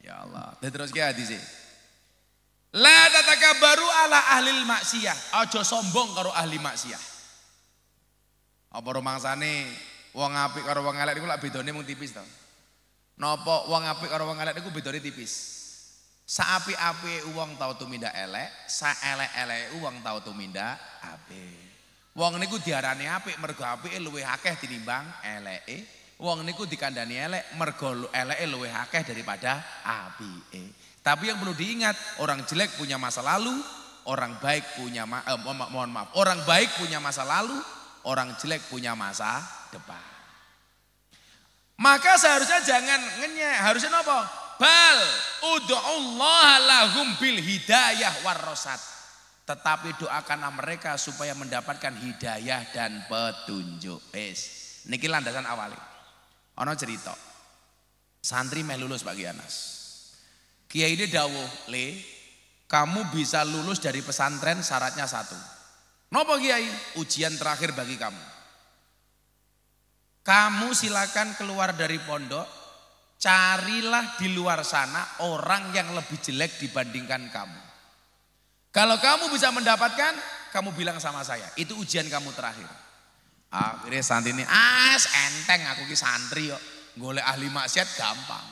Ya Allah. Terus ki hadis sih. La tatakabaru ala ahli maksiyah. Aja sombong karo ahli maksiyah. Apa romangsane wong apik karo wong elek niku lak bedane mung tipis to. Nopo uang apik karo wong elek niku bedane tipis. api uang tahu tau minda elek, saelek tahu tu minda ape. Uang Wong niku diarani api, mergo ape, luwih akeh tinimbang Uang Wong niku dikandani elek mergo elek, luwih hakeh daripada api. Tapi yang perlu diingat, orang jelek punya masa lalu, orang baik punya ma eh, mohon maaf, orang baik punya masa lalu, orang jelek punya masa depan. Maka seharusnya jangan ngenyek, harusnya apa? Bal Allah lahum bil hidayah warrosat. Tetapi doakanlah mereka supaya mendapatkan hidayah dan petunjuk. Wis. Niki landasan awali. Ono cerita. Santri meh lulus Pak Gianas. Kiai ini dawuh, "Le, kamu bisa lulus dari pesantren syaratnya satu. Nopo Kiai? Ujian terakhir bagi kamu. Kamu silakan keluar dari pondok, carilah di luar sana orang yang lebih jelek dibandingkan kamu. Kalau kamu bisa mendapatkan, kamu bilang sama saya, itu ujian kamu terakhir. Akhirnya santri ini, as enteng aku ki santri yo, golek ahli maksiat gampang.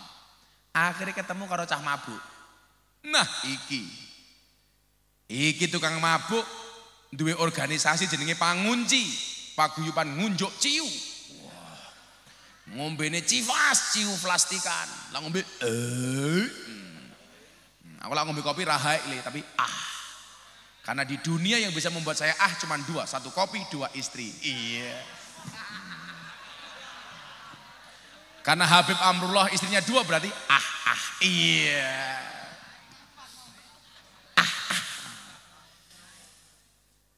Akhirnya ketemu karo cah mabuk. Nah iki, iki tukang mabuk, duwe organisasi jenenge pangunci, paguyupan ngunjuk ciu, ini civas ciu plastikan. Lah ngombe eh. Hmm. Hmm, aku lah ngombe kopi rahai le, tapi ah. Karena di dunia yang bisa membuat saya ah cuma dua, satu kopi, dua istri. Iya. Hmm. Karena Habib Amrullah istrinya dua berarti ah ah iya. Ah ah.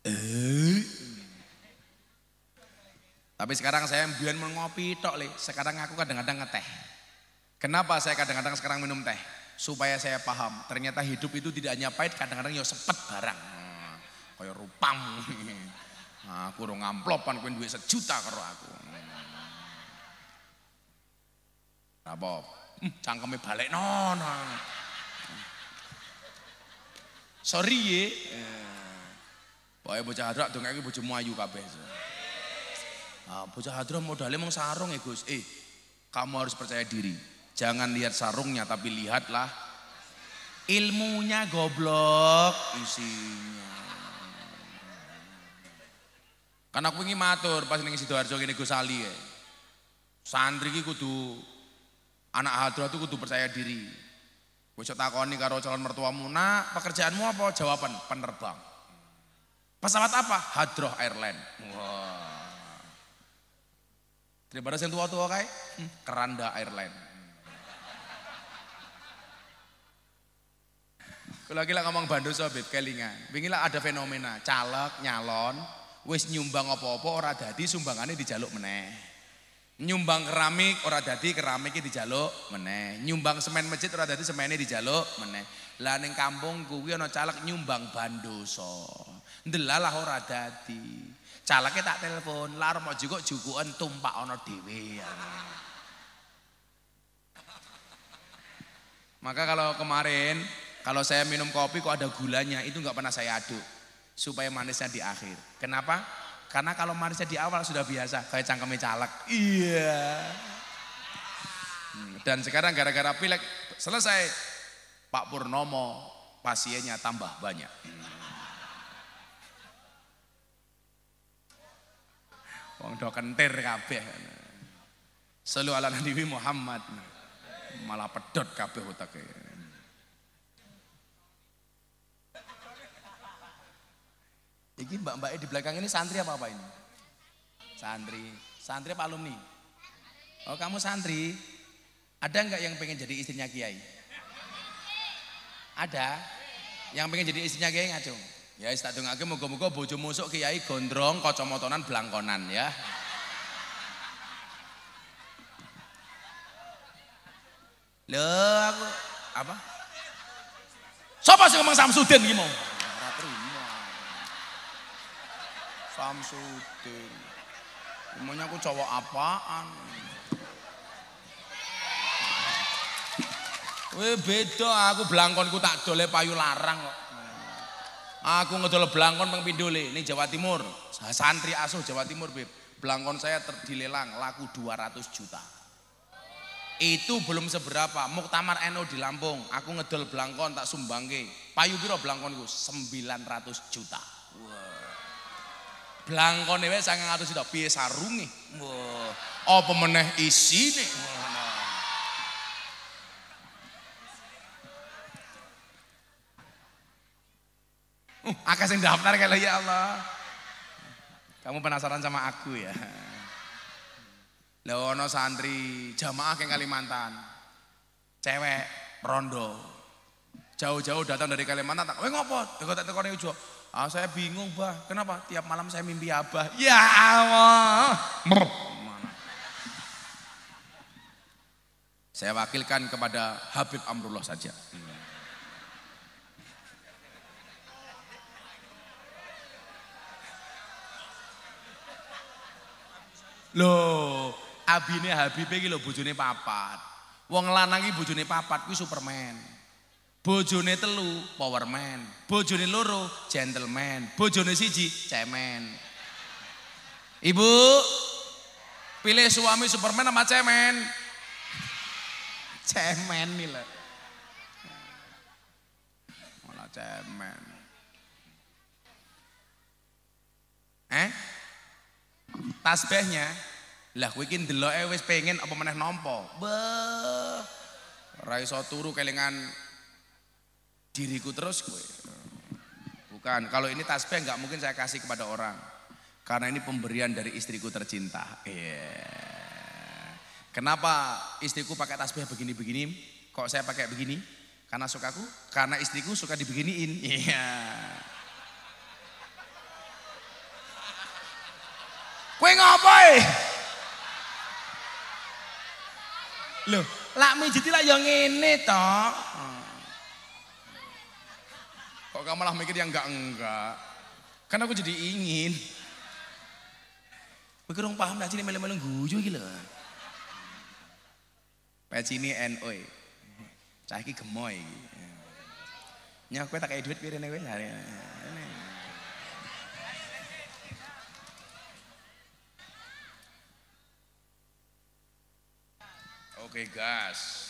Eh. Tapi sekarang saya biar mengopi tok le. Sekarang aku kadang-kadang ngeteh. Kenapa saya kadang-kadang sekarang minum teh? Supaya saya paham, ternyata hidup itu tidak hanya pahit, kadang-kadang yo ya sepet barang. Hmm, kayak rupam. Nah, aku udah ngamplopan. kowe duit sejuta karo aku. Rabo, hmm. hmm, cangkeme balik non. Sorry ye. Eh. Pokoke bocah dong. dongake bojomu ayu kabeh. Nah, bocah hadroh modalnya mau sarung ya Gus. Eh, kamu harus percaya diri. Jangan lihat sarungnya tapi lihatlah ilmunya goblok isinya. Karena aku ingin matur pas ini Sidoarjo ini Gus Ali ya. Santri ini kudu anak hadroh itu kudu percaya diri. Wis nih karo calon mertuamu, "Nak, pekerjaanmu apa?" Jawaban, "Penerbang." Pesawat apa? Hadroh Airline. Wah. Wow. Daripada yang tua-tua kayak hmm, keranda airline. Kalau kita ngomong bandu sobib kelingan, bingilah ada fenomena caleg nyalon, wis nyumbang apa-apa ora dadi sumbangannya dijaluk meneh. Nyumbang keramik ora dadi keramiknya dijaluk meneh. Nyumbang semen masjid ora dadi semennya dijaluk meneh. Lah ning kampung kuwi ana caleg nyumbang bandoso. Ndelalah ora dadi. Calake tak telepon, lar mau juga jukuan tumpak ono dewi. Maka kalau kemarin kalau saya minum kopi kok ada gulanya itu nggak pernah saya aduk supaya manisnya di akhir. Kenapa? Karena kalau manisnya di awal sudah biasa kayak cangkemi calak. Iya. Hmm, dan sekarang gara-gara pilek selesai Pak Purnomo pasiennya tambah banyak. Wong do kentir kabeh. Selalu ala Nabi Muhammad. Malah pedot kabeh utake. Iki mbak-mbaknya di belakang ini santri apa apa ini? Santri. Santri apa alumni? Oh kamu santri. Ada nggak yang pengen jadi istrinya kiai? Ada. Yang pengen jadi istrinya kiai ngacung. Ya wis tak dongake muga-muga bojo musuk kiai gondrong kacamatanan blangkonan ya. Lho aku apa? Sapa sih ngomong Samsudin iki mau? Ora terima. Samsudin. Emangnya aku cowok apaan? Wih beda aku blangkonku tak dole payu larang kok. Aku ngedol belangkon peng ini Jawa Timur. Santri asuh Jawa Timur, Belangkon saya terdilelang laku 200 juta. Itu belum seberapa. Muktamar NU NO di Lampung, aku ngedol belangkon tak sumbangke. Payu piro belangkonku? 900 juta. Wow. Belangkone wae 900 juta piye sarunge? Wah. Wow. Apa meneh isine? Wow. Aku sing daftar kalau ya Allah. Kamu penasaran sama aku ya. Lah ono santri jamaah ke Kalimantan. Cewek rondo. Jauh-jauh datang dari Kalimantan, tak, "Weh ngopo?" teko tak ning ujo. Ah, saya bingung, Bah. Kenapa? Tiap malam saya mimpi Abah. Ya Allah. Mer. Saya wakilkan kepada Habib Amrullah saja. Hmm. Loh, abine Habib iki lho bojone papat. Wong lanang iki bojone papat kuwi Superman. Bojone telu Powerman, bojone loro Gentleman, bojone siji Cemen. Ibu, pilih suami Superman sama Cemen. Cemen nih lah. Malah Cemen. Eh? tasbihnya lah kowe iki ndeloke wis pengen apa meneh nampa beh ora iso turu kelingan diriku terus kowe bukan kalau ini tasbih enggak mungkin saya kasih kepada orang karena ini pemberian dari istriku tercinta yeah. kenapa istriku pakai tasbih begini-begini kok saya pakai begini karena sukaku karena istriku suka dibeginiin iya yeah. Kowe ngopo e? Loh, lak mijiti lak ya ngene to. Kok kamu malah mikir yang enggak-enggak? Karena aku jadi ingin. Kowe kurang paham lah sini melu-melu guyu iki lho. ini NO. Cah iki gemoy iki. Nyak kowe tak kei duit pirene kowe hari. Oke gas.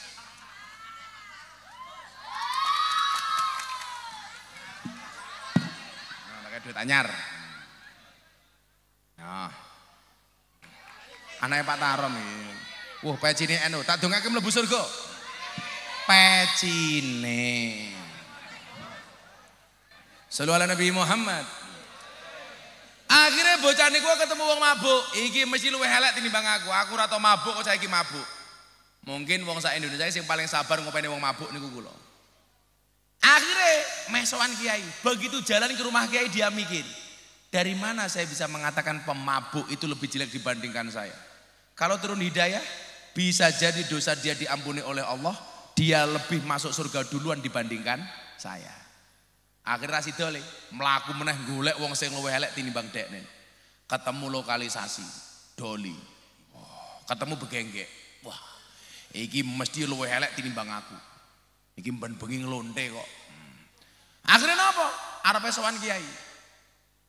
Nah, duit anyar. Nah. Anaknya Pak Tarom ini. Wah, pecine anu, tak dongake mlebu surga. Pecine. Selalu ala Nabi Muhammad. Akhirnya bocah niku ketemu wong mabuk. Iki mesti luwih elek bang aku. Aku rata mabuk kok saiki mabuk. Mungkin wong sak Indonesia sing paling sabar ngopeni wong mabuk niku kula. Akhirnya mesoan kiai, begitu jalan ke rumah kiai dia mikir, dari mana saya bisa mengatakan pemabuk itu lebih jelek dibandingkan saya? Kalau turun hidayah, bisa jadi dosa dia diampuni oleh Allah, dia lebih masuk surga duluan dibandingkan saya. Akhirnya si dole melaku meneh golek wong sing luwih elek tinimbang dekne. Ketemu lokalisasi, doli. Oh, ketemu begenggek Iki mesti luwe elek tinimbang aku. Iki ben bengi nglonte kok. Hmm. Akhirnya napa? Arepe sowan kiai.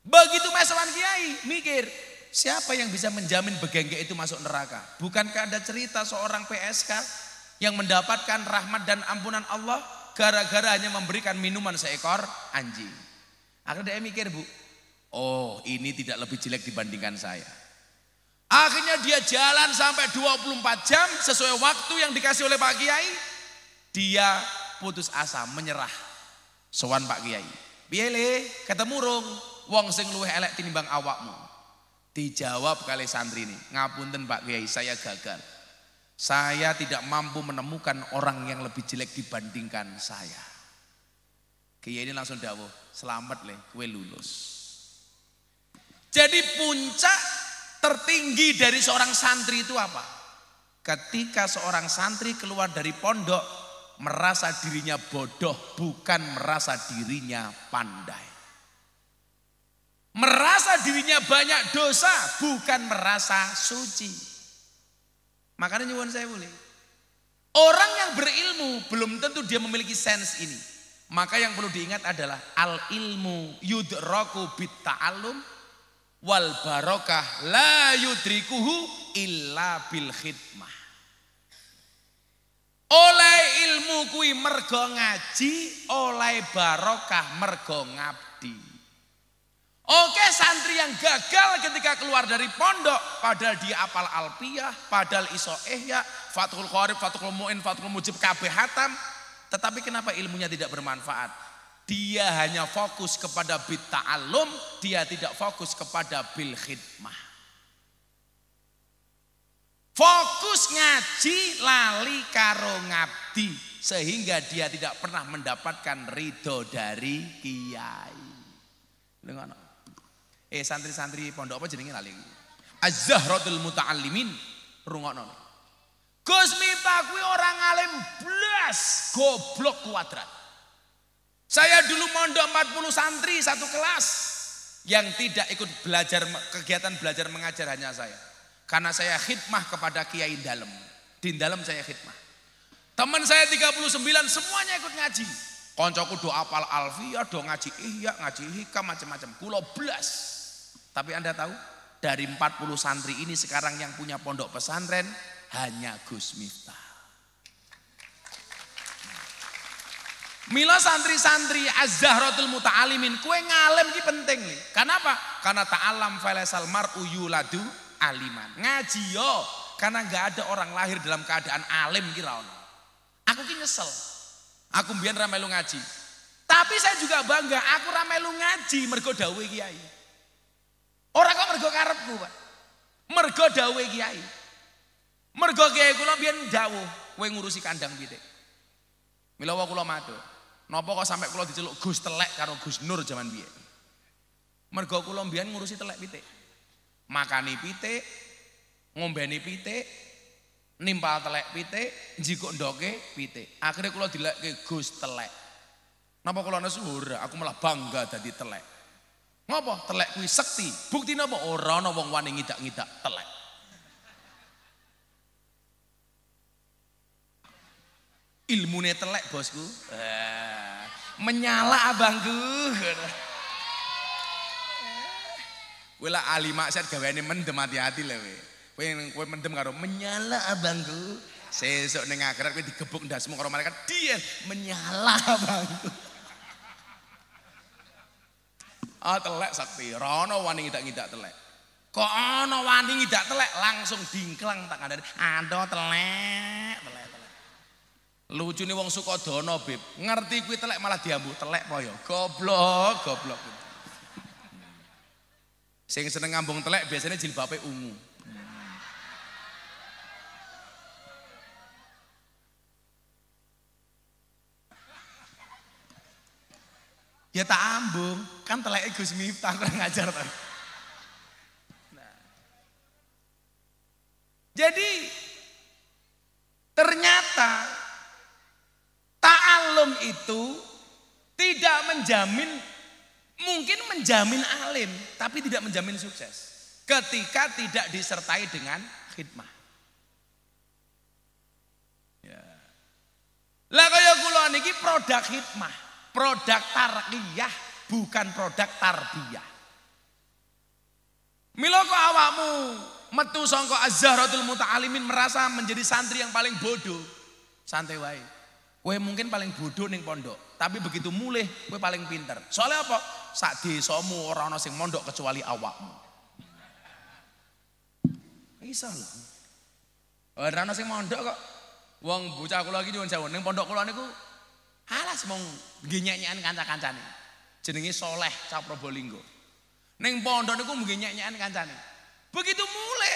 Begitu mesowan kiai, mikir, siapa yang bisa menjamin begengge itu masuk neraka? Bukankah ada cerita seorang PSK yang mendapatkan rahmat dan ampunan Allah gara-gara hanya memberikan minuman seekor anjing. Akhirnya dia mikir, Bu, oh ini tidak lebih jelek dibandingkan saya. Akhirnya dia jalan sampai 24 jam sesuai waktu yang dikasih oleh Pak Kiai. Dia putus asa, menyerah. Soan Pak Kiai. Biele, kata Murung, wong sing luwih elek tinimbang awakmu. Dijawab kali santri ini, ngapunten Pak Kiai, saya gagal. Saya tidak mampu menemukan orang yang lebih jelek dibandingkan saya. Kiai ini langsung dawuh, selamat le, kue lulus. Jadi puncak Tertinggi dari seorang santri itu apa? Ketika seorang santri keluar dari pondok, merasa dirinya bodoh, bukan merasa dirinya pandai. Merasa dirinya banyak dosa, bukan merasa suci. Makanya nyuwun saya boleh. Orang yang berilmu belum tentu dia memiliki sense ini. Maka yang perlu diingat adalah al ilmu yudroku bit alum wal barokah la yudrikuhu illa bil khidmah. Oleh ilmu kui mergo ngaji, oleh barokah mergo ngabdi. Oke santri yang gagal ketika keluar dari pondok padahal dia apal alpiyah, padahal iso ehya, fathul khorib, fathul muin, fathul mujib kabeh hatam, tetapi kenapa ilmunya tidak bermanfaat? Dia hanya fokus kepada bit ta'alum, dia tidak fokus kepada bil khidmah. Fokus ngaji lali karo ngabdi sehingga dia tidak pernah mendapatkan ridho dari kiai. Eh santri-santri pondok apa jenenge lali? Az-Zahratul Muta'allimin rungokno. Gus minta kuwi orang alim blas goblok kuadrat. Saya dulu mondok 40 santri satu kelas yang tidak ikut belajar kegiatan belajar mengajar hanya saya. Karena saya khidmah kepada kiai dalam. Di dalam saya khidmah. Teman saya 39 semuanya ikut ngaji. Koncoku do apal alfiya do ngaji iya, ngaji hikam macam-macam. Kulo belas. Tapi Anda tahu dari 40 santri ini sekarang yang punya pondok pesantren hanya Gus Miftah. Mila santri-santri az-zahratul muta'alimin, kue ngalem ini penting nih. Kenapa? Karena ta'alam falesal mar'u yuladu aliman. Ngaji yo, karena nggak ada orang lahir dalam keadaan alim kira ono. Aku ki nyesel. Aku mbiyen ra melu ngaji. Tapi saya juga bangga aku ra melu ngaji mergo dawuhe kiai. Ora kok mergo karepku, Pak. Mergo dawuhe kiai. Mergo kiai kula mbiyen dawuh, kowe ngurusi kandang pitik. Milawa kula matur. Napa kok sampai kula diceluk Gus Telek karo Gus Nur zaman biyen? Mergo kula mbiyen ngurusi telek pitik. Makani pitik, ngombeni pitik, nimpal telek pitik, jikuk ndoke pitik. Akhirnya kula dilekke Gus Telek. Napa kula nesuhur, aku malah bangga dadi telek. Ngopo? telek kuwi sekti? Buktine apa ora ana wong wani ngidak-ngidak telek. ilmune telek bosku. Nah. menyala abangku. Kowe lah ahli maksiat gaweane mendem hati-hati lho kowe. Kowe mendem karo menyala abangku. Sesuk ning akhirat kowe digebuk ndasmu karo malaikat dien menyala abangku. Ah telek sakti, rono wani ngidak-ngidak telek. Kok ana wani ngidak telek langsung dingklang tak ada. Ando telek, telek. telek. Lucu nih wong Sukodono, Bib. Ngerti kuwi telek malah diambu, telek po ya? Goblok, goblok. Sing seneng ngambung telek biasanya jilbabe ungu. Ya tak ambung, kan telek Gus Miftah kurang ngajar ta. Nah. Jadi ternyata Ta'alum itu tidak menjamin, mungkin menjamin alim, tapi tidak menjamin sukses. Ketika tidak disertai dengan khidmah. Ya. Lah kaya kula niki produk hikmah, produk tarkiyah bukan produk tarbiyah. Mila kok awakmu metu sangka Az-Zahratul merasa menjadi santri yang paling bodoh. Santai wae. Kue mungkin paling bodoh neng pondok, tapi begitu mulai kue paling pinter. Soalnya apa? Sak di orang orang sing mondok kecuali awakmu. Bisa salah orang nosing sing mondok kok. Wong bocah aku lagi jualan sewu neng pondok kulo niku alas mau nggih kancan nyekan kanca Jenengi soleh Soleh Caprobolinggo. Neng pondok niku nggih nyek-nyekan Begitu mulai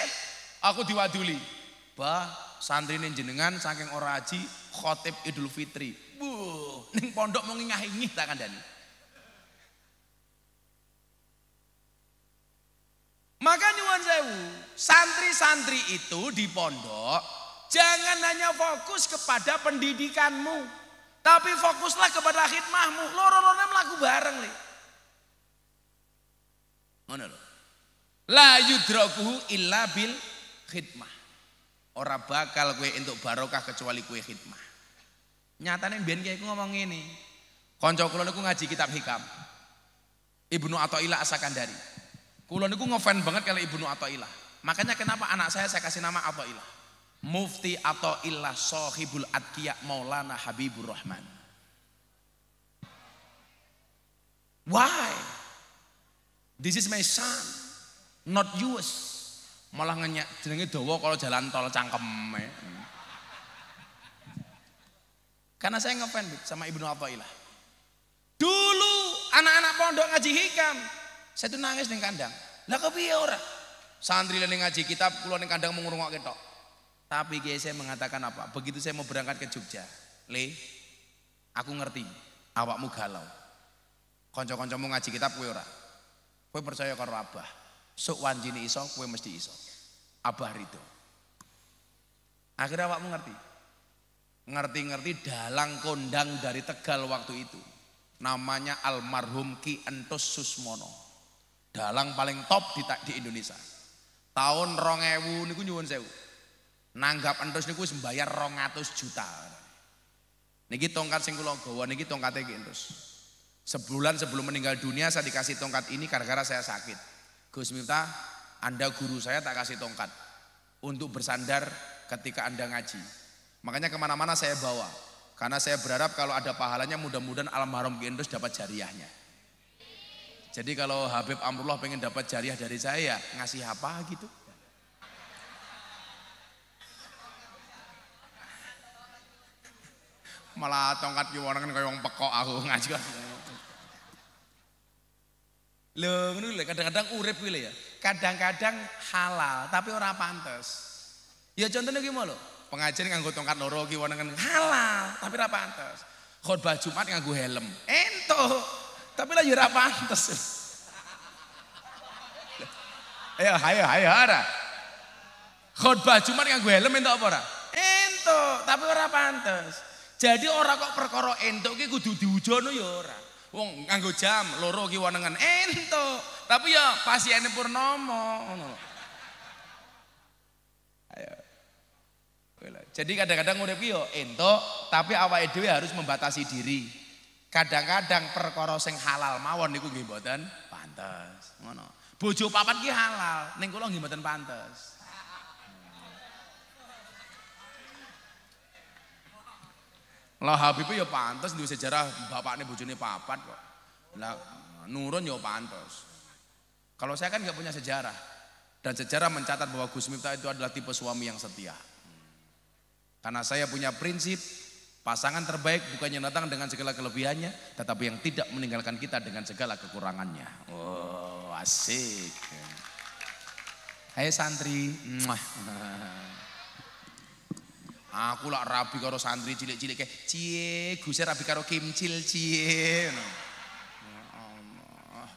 aku diwaduli. Bah, neng jenengan saking orang aji khotib Idul Fitri. bu, ning pondok mau ngingah ingih tak kandani. Maka nyuwun sewu, santri-santri itu di pondok jangan hanya fokus kepada pendidikanmu, tapi fokuslah kepada khidmahmu. Loro-lorone mlaku bareng, Le. Ngono lho. La yudrakuhu illa bil khidmah. Ora bakal kue untuk barokah kecuali kue khidmah. Nyatane mbiyen kiai ngomong ngene. Kanca kula niku ngaji kitab hikam. Ibnu atau Athaillah Asakandari. Kula niku ngefan banget kalau Ibnu atau Athaillah. Makanya kenapa anak saya saya kasih nama Ilah. Mufti atau Ilah Sohibul Adkiya Maulana Habibur Rahman. Why? This is my son, not yours. Malah ngenyak jenenge dawa kalau jalan tol cangkem. Eh. Karena saya ngefan sama Ibnu Athaillah. Dulu anak-anak pondok ngaji hikam, saya tuh nangis di kandang. Lah piye ora? Santri lene ngaji kitab kula ning kandang ngrungokke tok. Tapi kiai saya mengatakan apa? Begitu saya mau berangkat ke Jogja, Le, aku ngerti, awakmu galau. konco mau ngaji kitab kowe ora. Kue percaya karo abah. Sok wanjine iso, kue mesti iso. Abah rido. Akhirnya awakmu ngerti. Ngerti-ngerti dalang kondang dari Tegal waktu itu. Namanya almarhum Ki Entus Susmono. Dalang paling top di, di Indonesia. Tahun rongewu niku nyuwun sewu. Nanggap Entus niku sembayar rongatus juta. Niki tongkat sing kula gawa niki tongkatnya Ki Entus. Sebulan sebelum meninggal dunia saya dikasih tongkat ini karena saya sakit. Gus Miftah, Anda guru saya tak kasih tongkat untuk bersandar ketika Anda ngaji. Makanya kemana-mana saya bawa. Karena saya berharap kalau ada pahalanya mudah-mudahan almarhum Gendus dapat jariahnya. Jadi kalau Habib Amrullah pengen dapat jariah dari saya, ya ngasih apa gitu? Malah tongkat kiwonan kan kayak pekok aku ngaji. Lho, kadang-kadang urip ya. Kadang-kadang halal tapi orang pantas. Ya contohnya gimana loh? pengajian nganggo tongkat loro ki wonengen halal, tapi ra pantes. Khotbah Jumat gue helm. Ento. Tapi lah yo ya ra pantes. Ayo, ayo, ayo ora. Khotbah Jumat gue helm ento apa ora? Ento, tapi ora pantes. Jadi ora kok perkara ento, gue kudu diujono ya ora. Wong nganggo jam loro ki wonengen tapi ya pasiene purnomo ngono Jadi kadang-kadang urip yo ento tapi awake dhewe harus membatasi diri. Kadang-kadang perkara sing halal mawon niku nggih mboten pantes, ngono. Bojo papat ki halal, ning kula pantas. mboten pantes. Lah Habib ya pantes duwe sejarah bapakne bojone papat kok. Lah Nurun yo pantes. Kalau saya kan nggak punya sejarah dan sejarah mencatat bahwa Gus Miftah itu adalah tipe suami yang setia. Karena saya punya prinsip, pasangan terbaik bukannya datang dengan segala kelebihannya, tetapi yang tidak meninggalkan kita dengan segala kekurangannya. Oh, asik. Hai hey, santri. Aku lah rabi karo santri cilik-cilik kayak cie, gue rabi karo kimcil cie. Oh,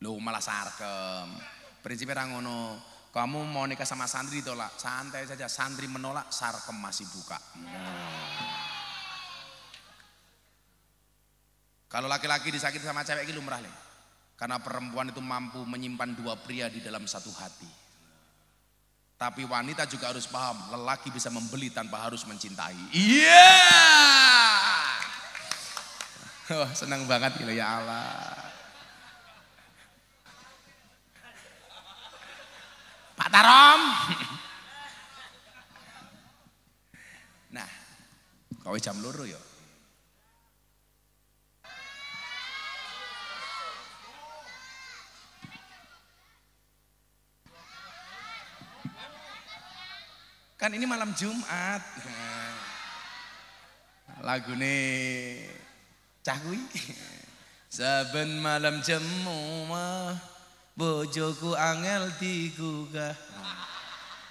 lu malah sarkem. Prinsipnya rangono kamu mau nikah sama Sandri, tolak, Santai saja, Sandri menolak, sarkem masih buka. Nah. Kalau laki-laki disakiti sama cewek itu merah nih. Karena perempuan itu mampu menyimpan dua pria di dalam satu hati. Tapi wanita juga harus paham, lelaki bisa membeli tanpa harus mencintai. Iya. Yeah! Oh, senang banget gila ya Allah. Pak Tarom. nah, kau jam luru yo. Ya? Kan ini malam Jumat. Lagu nih cahui, Saben malam jemu mah bojoku angel digugah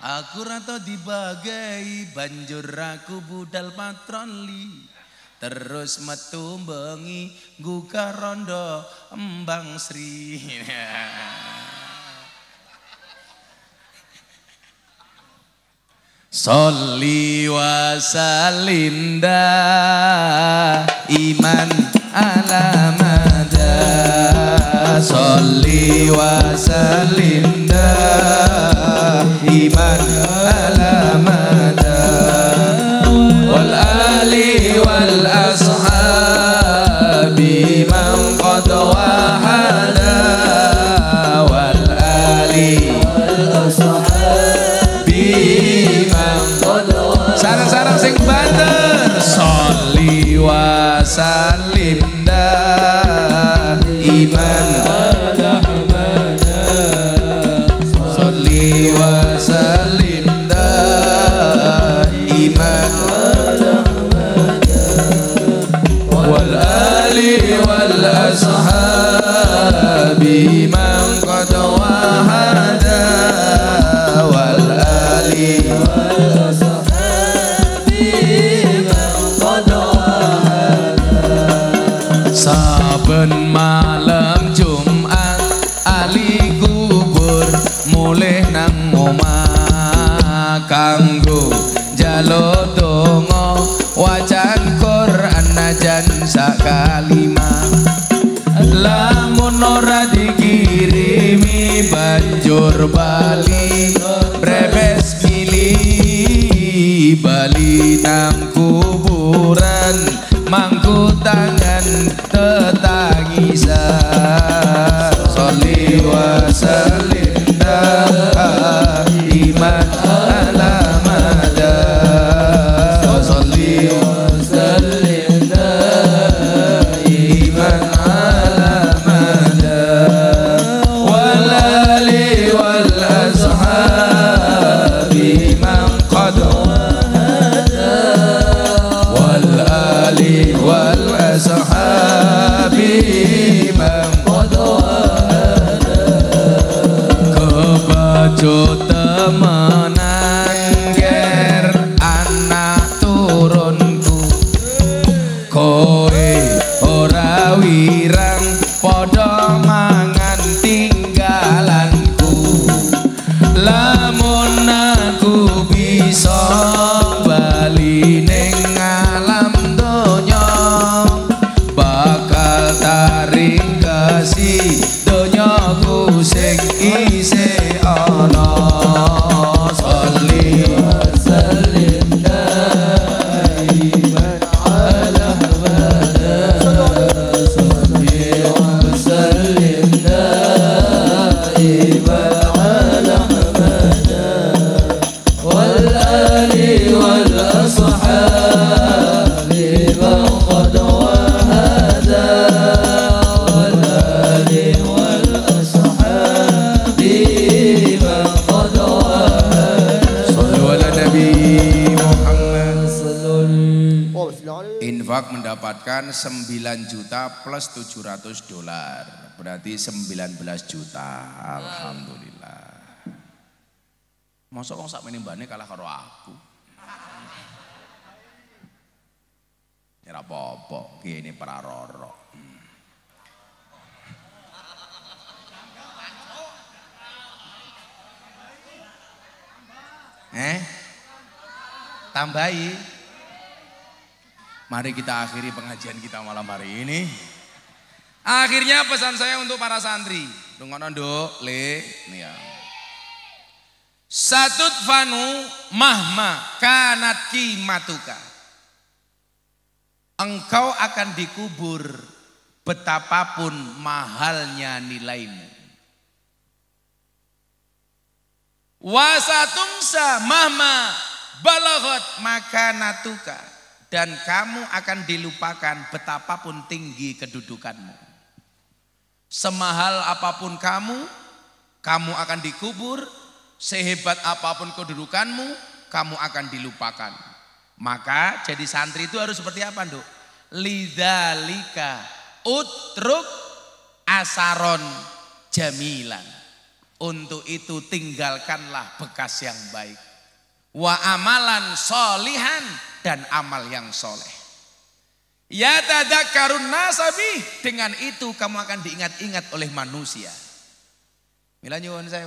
aku rata dibagai banjur aku budal patron terus metu bengi gugah rondo embang sri Soli wasalinda iman وسلم Bali Brebes pilih Bali nang kuburan Mangku tangan tetangisan Soliwas 9 juta plus 700 dolar. Berarti 19 juta. Alhamdulillah. Masa kok sak menimbane kalah karo aku. Ya apa-apa, para roro. Hmm. Eh? Tambahi. Mari kita akhiri pengajian kita malam hari ini. Akhirnya pesan saya untuk para santri. Dungo nondo, le, vanu Satut fanu mahma kanat matuka. Engkau akan dikubur betapapun mahalnya nilaimu. Wasatungsa mahma balagot makanatuka dan kamu akan dilupakan betapapun tinggi kedudukanmu. Semahal apapun kamu, kamu akan dikubur, sehebat apapun kedudukanmu, kamu akan dilupakan. Maka jadi santri itu harus seperti apa, Nduk? Lidzalika utruk asaron jamilan. Untuk itu tinggalkanlah bekas yang baik. Wa amalan solihan dan amal yang soleh. Ya tadakkarun nasabi. Dengan itu kamu akan diingat-ingat oleh manusia. Mila nyuwun saya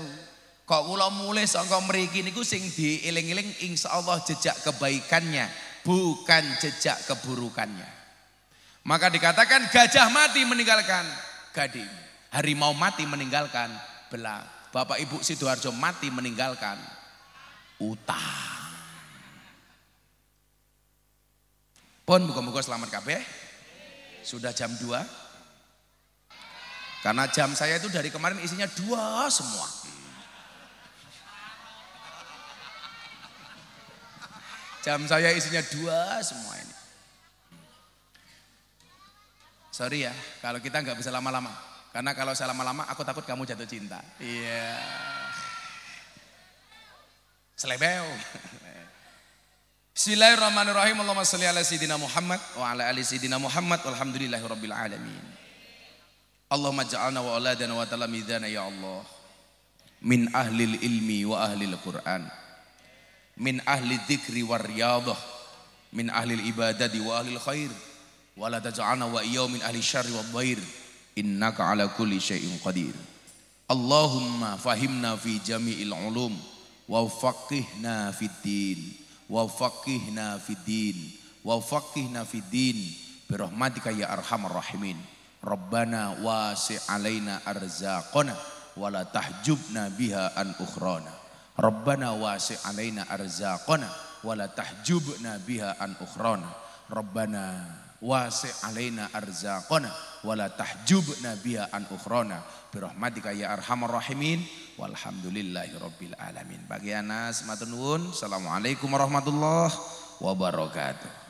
Kok kula mulai sangka mriki niku sing iling eling Allah jejak kebaikannya, bukan jejak keburukannya. Maka dikatakan gajah mati meninggalkan gading, harimau mati meninggalkan belang, Bapak Ibu Sidoarjo mati meninggalkan utang. Pon buka-buka selamat kabeh. Sudah jam dua. Karena jam saya itu dari kemarin isinya dua semua. Jam saya isinya dua semua ini. Sorry ya, kalau kita nggak bisa lama-lama. Karena kalau saya lama-lama, aku takut kamu jatuh cinta. Iya. Yeah. Selebew. Bismillahirrahmanirrahim. Allahumma salli ala Sayyidina Muhammad wa ala ali Sayyidina Muhammad. Alhamdulillahi rabbil alamin. Allahumma ja'alna wa auladana wa talamidana ya Allah. Min ahlil ilmi wa ahli al Qur'an. Min ahli dzikri wa riyadah. Min ahlil ibadati wa ahli khair. Wa la taj'alna wa iyyaw min ahli syarri wa dhair. Innaka ala kulli syai'in qadir. Allahumma fahimna fi jami'il ulum. Wafakihna fiddin. Wafakihna fiddin. Wafakihna fiddin. Birahmatika ya arhamar rahimin. Rabbana wasi alaina arzaqona. Wala tahjubna biha an ukhrana. Rabbana wasi alaina arzaqona. Wala tahjubna biha an ukhrana. Rabbana wasi alaina arzaqona wala tahjub nabiya an ukhrona birahmatika ya arhamar rahimin walhamdulillahi rabbil alamin bagi anas matunun assalamualaikum warahmatullahi wabarakatuh